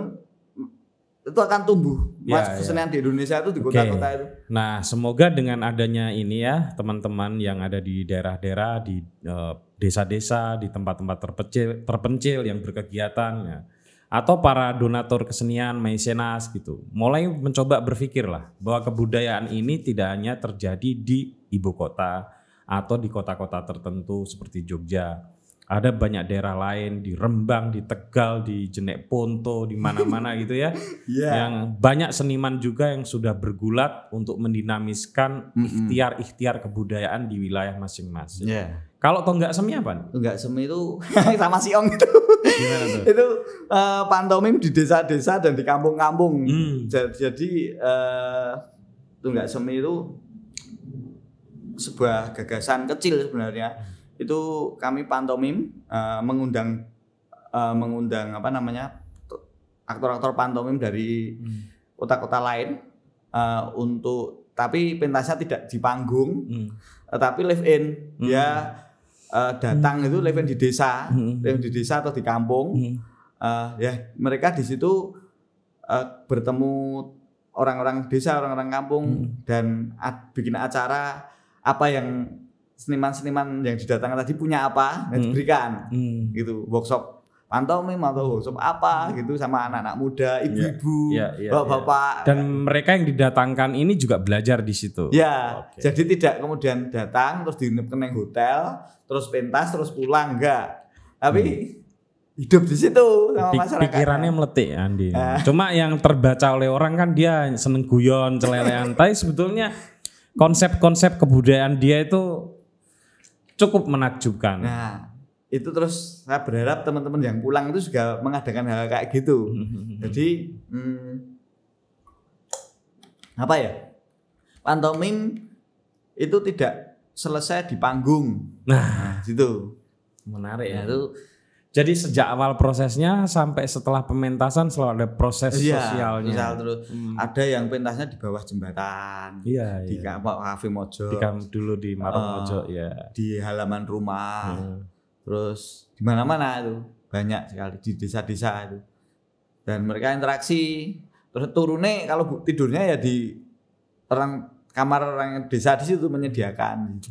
[SPEAKER 1] mm, itu akan tumbuh ya, mas ya, kesenian ya. di Indonesia itu di kota-kota okay. itu.
[SPEAKER 2] Nah, semoga dengan adanya ini ya teman-teman yang ada di daerah-daerah di eh, desa-desa uh, di tempat-tempat terpencil terpencil yang berkegiatan ya atau para donatur kesenian, maisenas gitu, mulai mencoba berpikirlah bahwa kebudayaan ini tidak hanya terjadi di ibu kota atau di kota-kota tertentu seperti Jogja. Ada banyak daerah lain di Rembang, di Tegal, di Jenek Ponto, di mana-mana gitu ya. <laughs> Yeah. Yang banyak seniman juga yang sudah bergulat untuk mendinamiskan ikhtiar-ikhtiar kebudayaan di wilayah
[SPEAKER 1] masing-masing. Yeah. Kalau tonggak semi apa? Tonggak semi itu <laughs> sama siong itu.
[SPEAKER 3] Gimana itu
[SPEAKER 1] uh, pantomim di desa-desa dan di kampung-kampung. Hmm. Jadi uh, eh, tonggak semi itu sebuah gagasan kecil sebenarnya. Itu kami pantomim uh, mengundang uh, mengundang apa namanya aktor-aktor pantomim dari hmm. kota-kota hmm. lain uh, untuk tapi pentasnya tidak di panggung, hmm. tapi live in. Ya, hmm. Ya uh, datang hmm. itu living di desa, hmm. living di desa atau di kampung. Hmm. Uh, ya, mereka di situ uh, bertemu orang-orang desa, orang-orang kampung hmm. dan at, bikin acara apa yang seniman-seniman yang didatangkan tadi punya apa, hmm. diberikan. Hmm. Gitu, workshop Pantau tahu hosop apa hmm. gitu sama anak-anak muda, iya, ibu-ibu, yeah, yeah, yeah, bapak-bapak.
[SPEAKER 2] dan Dan mereka yang didatangkan ini juga belajar di situ.
[SPEAKER 1] Ya, okay. jadi tidak kemudian datang terus diinap ke hotel, terus pentas, terus pulang enggak. Tapi hmm hidup
[SPEAKER 2] di situ sama masyarakat. Pikirannya meletik Andi. Ah. Cuma yang terbaca oleh orang kan dia seneng guyon, celelean. <laughs> Tapi sebetulnya konsep-konsep kebudayaan dia itu cukup menakjubkan.
[SPEAKER 1] Nah, itu terus saya berharap teman-teman yang pulang itu juga mengadakan hal, -hal kayak gitu <laughs> jadi hmm, apa ya pantomim itu tidak selesai di panggung nah, nah situ menarik ya hmm. itu jadi sejak awal
[SPEAKER 2] prosesnya sampai setelah pementasan selalu ada proses iya, sosialnya. Misal
[SPEAKER 1] terus hmm. ada yang pentasnya di bawah jembatan, iya, di iya. kafe mojok, di dulu di marung uh, Mojo ya, di halaman rumah. Hmm terus di mana-mana itu banyak sekali di desa-desa itu dan mereka interaksi terus turunnya kalau tidurnya ya di orang kamar orang desa di situ menyediakan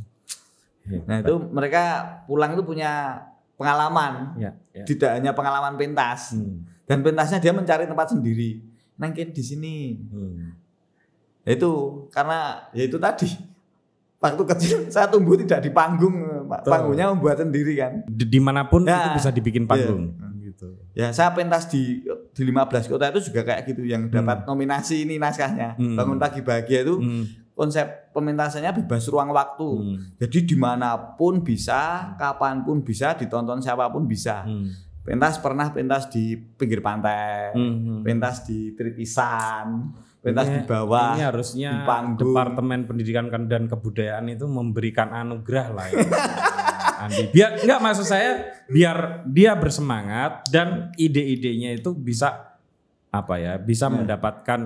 [SPEAKER 1] nah itu mereka pulang itu punya pengalaman ya, ya. tidak hanya pengalaman pentas hmm. dan pentasnya dia mencari tempat sendiri nangkin di sini hmm. itu karena ya itu tadi waktu kecil saya tumbuh tidak di panggung panggungnya membuat sendiri kan.
[SPEAKER 2] Di, dimanapun nah, itu bisa dibikin iya. panggung. Ya.
[SPEAKER 1] Gitu. Ya saya pentas di di 15 kota itu juga kayak gitu yang hmm. dapat nominasi ini naskahnya. Hmm. Bangun pagi bahagia itu hmm. konsep pementasannya bebas ruang waktu. Hmm. Jadi dimanapun bisa, kapanpun bisa, ditonton siapapun bisa. Hmm. Pentas pernah pentas di pinggir pantai, hmm. hmm. pentas di tritisan, pentas di bawah. Ini
[SPEAKER 2] harusnya Departemen Pendidikan kan- dan Kebudayaan itu memberikan anugerah lah ya. Andi. Biar nggak maksud saya biar dia bersemangat dan ide-idenya itu bisa apa ya, bisa ya. mendapatkan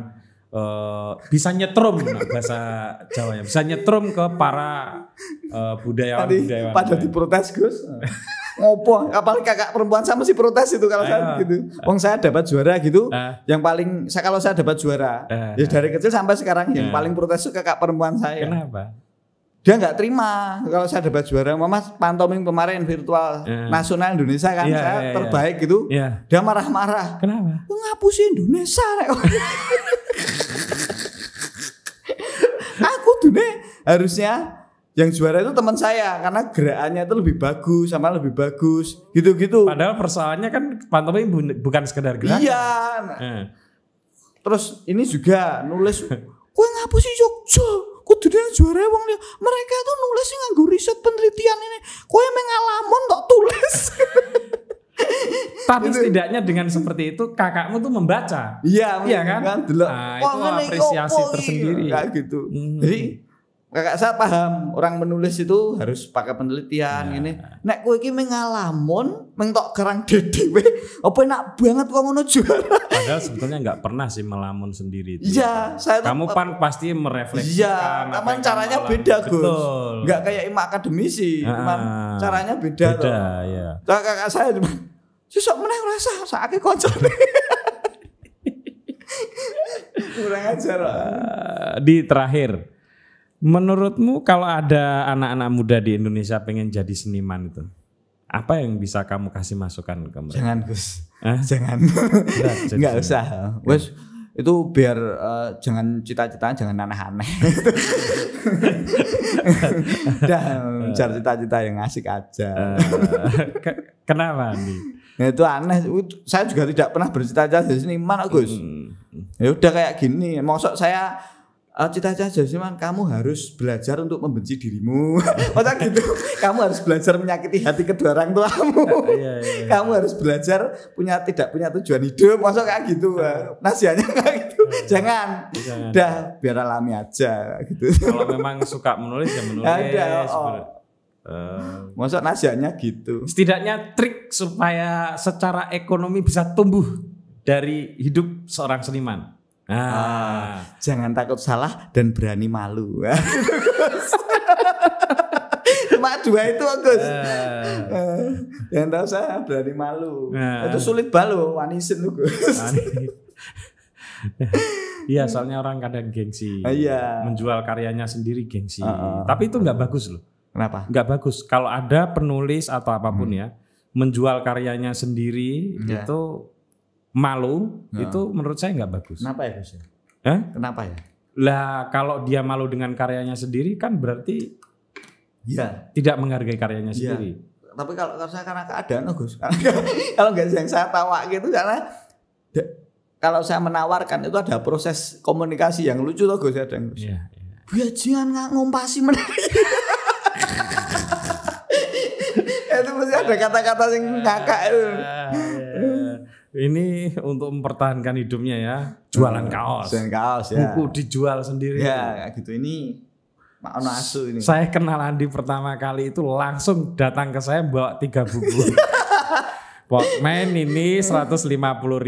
[SPEAKER 2] uh, bisa nyetrum nah, <laughs> bahasa Jawa ya bisa nyetrum ke para uh, eh,
[SPEAKER 1] budayawan Tadi, budayawan pada diprotes Gus ngopo apalagi kakak perempuan sama si protes itu kalau saya gitu Wong saya dapat juara gitu uh, yang paling saya kalau saya dapat juara uh, ya dari kecil sampai sekarang uh, yang paling protes itu kakak perempuan saya kenapa dia nggak terima kalau saya dapat juara mama pantomim kemarin virtual yeah. nasional Indonesia kan yeah, saya yeah, iya. terbaik yeah. gitu yeah. dia marah-marah kenapa ngapusin Indonesia aku nih harusnya yang juara itu teman saya karena gerakannya itu lebih bagus sama lebih bagus gitu-gitu padahal persoalannya kan pantomim bu bukan sekedar gerak iya yeah. terus ini juga
[SPEAKER 2] nulis gue
[SPEAKER 1] ngapusin Jogja kudune juara wong liya. Mereka itu nulis yang nganggur riset penelitian ini. Kowe mengalamon kok tulis. <laughs> Tapi
[SPEAKER 2] gitu. setidaknya dengan seperti itu kakakmu tuh membaca.
[SPEAKER 1] Iya, iya kan? kan? Nah, itu apresiasi tersendiri. Ya, gitu. Hmm. Jadi kakak saya paham orang menulis itu harus pakai penelitian ya. ini nek kowe iki mengalamun mengtok kerang DDW apa enak banget kok ngono juara
[SPEAKER 2] padahal sebetulnya nggak pernah sih melamun sendiri Iya, saya kamu pan pasti merefleksikan Iya, tapi caranya beda Gus nggak
[SPEAKER 1] kayak imak akademisi cuma ah, cuman ah. caranya beda, beda iya. kakak saya cuma susah meneh rasa sakit nih. kurang ajar ah,
[SPEAKER 2] di terakhir Menurutmu kalau ada anak-anak muda di Indonesia pengen jadi seniman itu, apa yang bisa kamu kasih masukan ke mereka? Jangan Gus, Hah? jangan, nggak usah.
[SPEAKER 1] Wes itu biar uh, jangan cita-cita jangan aneh-aneh. <laughs> dan cari cita-cita yang asik aja. Eh, kenapa nih? Nah, ya, itu aneh. Saya juga tidak pernah bercita-cita jadi seniman Gus. Hmm. Ya udah kayak gini. Maksud saya Eh, cita-cita jadi memang kamu harus belajar untuk membenci dirimu. Masa <laughs> gitu? kamu harus belajar menyakiti hati kedua orang tuamu. Iya, iya, iya. Kamu harus belajar punya tidak punya tujuan hidup. Masa kayak gitu? Nasihatnya kayak gitu. Jangan. Dah, biar alami aja gitu. Kalau memang suka menulis ya menulis. Ada. Oh. Uh, Masa nasihatnya gitu.
[SPEAKER 2] Setidaknya trik supaya secara
[SPEAKER 1] ekonomi bisa tumbuh dari hidup seorang seniman. Ah. ah. jangan takut salah dan berani malu. <laughs> Mak dua itu bagus. Ah. jangan ah, takut salah berani malu. Ah. Itu sulit balu wanisin lu Gus. Iya, soalnya orang
[SPEAKER 2] kadang gengsi. Ah, iya. Menjual karyanya sendiri gengsi. Uh, uh, Tapi itu nggak bagus loh. Kenapa? Nggak bagus. Kalau ada penulis atau apapun hmm. ya menjual karyanya sendiri yeah. itu malu nah. itu menurut saya nggak bagus. Kenapa ya Gus? Eh? Kenapa ya? Lah kalau dia malu dengan karyanya sendiri kan berarti ya tidak menghargai karyanya ya. sendiri.
[SPEAKER 1] Tapi kalau, kalau saya karena keadaan Gus, kalau nggak yang saya tawa gitu karena kalau saya menawarkan itu ada proses komunikasi yang lucu tuh Gus Ada ya, Gus. Iya. Ya, jangan nggak ngompasi <laughs> itu mesti ada kata-kata yang ngakak ah, iya
[SPEAKER 2] ini untuk mempertahankan hidupnya ya jualan ah, kaos jualan kaos ya buku dijual sendiri ya gitu ini
[SPEAKER 1] makna Asu ini saya
[SPEAKER 2] kenal Andi pertama kali itu langsung datang ke saya bawa tiga buku Walkman <laughs> ini 150 ribu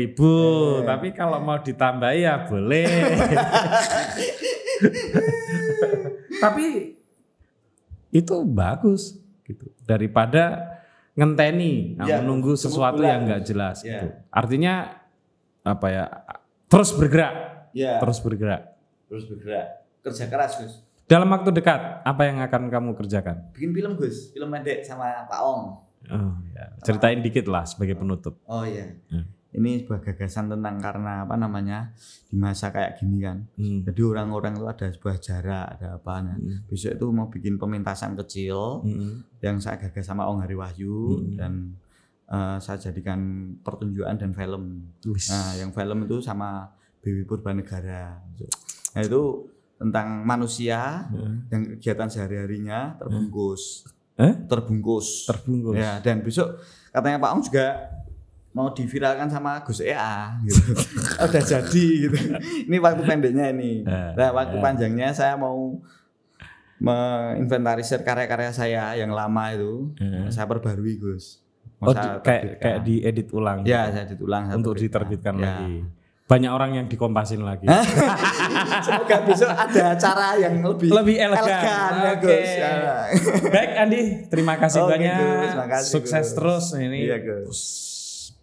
[SPEAKER 2] iya. tapi kalau mau ditambah ya boleh <laughs> tapi itu bagus gitu daripada ngenteni, nah, ya, menunggu sesuatu bulan. yang nggak jelas. Ya. itu Artinya apa ya? Terus bergerak. Ya. Terus bergerak.
[SPEAKER 1] Terus bergerak. Kerja keras, Gus.
[SPEAKER 2] Dalam waktu dekat, apa yang akan kamu kerjakan?
[SPEAKER 1] Bikin film, Gus. Film pendek sama Pak Om. Oh, ya. Ceritain dikit lah sebagai penutup. Oh iya. ya. ya ini sebuah gagasan tentang karena apa namanya di masa kayak gini kan hmm. jadi orang-orang itu ada sebuah jarak ada apa nah. Ya. hmm. besok itu mau bikin pementasan kecil hmm. yang saya gagas sama Ong Hari Wahyu hmm. dan uh, saya jadikan pertunjukan dan film Uish. nah yang film itu sama Bibi Purbanegara nah itu tentang manusia hmm. yang kegiatan sehari-harinya terbungkus hmm. eh? terbungkus terbungkus ya dan besok katanya Pak Ong juga mau diviralkan sama Gus EA gitu. <laughs> Udah jadi gitu. Ini waktu pendeknya ini. Nah, waktu panjangnya saya mau menginventarisir karya-karya saya yang lama itu. Saya perbarui Gus. oh, saya kayak
[SPEAKER 2] kayak diedit ulang. Ya, gitu? saya edit ulang saya untuk diterbitkan ya. lagi. Banyak orang yang dikompasin lagi.
[SPEAKER 1] <laughs> Semoga besok ada cara yang lebih lebih elegan, elegan okay. ya Gus. Ya. Baik
[SPEAKER 2] Andi, terima kasih okay, banyak. Gus. Makasih, Sukses Gus. terus ini. Iya, Gus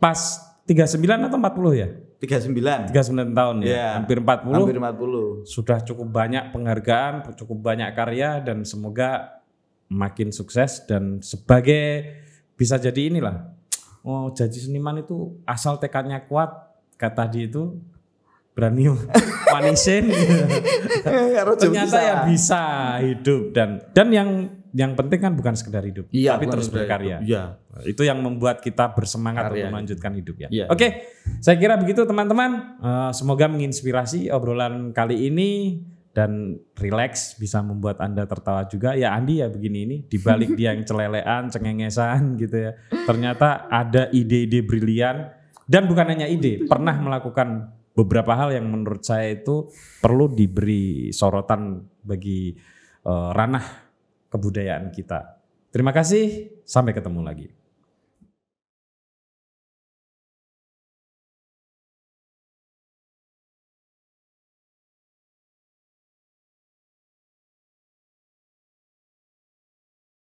[SPEAKER 2] pas 39 atau 40 ya? 39. 39 tahun ya. Yeah. Hampir 40. Hampir 40. Sudah cukup banyak penghargaan, cukup banyak karya dan semoga makin sukses dan sebagai bisa jadi inilah. Oh, jadi seniman itu asal tekadnya kuat, kata dia itu berani <laughs> manisin. Ternyata bisa. ya bisa hidup dan dan yang yang penting kan bukan sekedar hidup, ya, tapi terus berkarya. Hidup, iya. Itu yang membuat kita bersemangat Karya. untuk melanjutkan hidup ya. ya. Oke, okay. saya kira begitu teman-teman. Eh, semoga menginspirasi obrolan kali ini dan relax bisa membuat anda tertawa juga ya Andi ya begini ini dibalik dia yang celelean <laughs> cengengesan gitu ya ternyata ada ide-ide brilian dan bukan hanya ide pernah melakukan beberapa hal yang menurut saya itu perlu diberi sorotan bagi eh, ranah kebudayaan kita. Terima kasih, sampai ketemu lagi.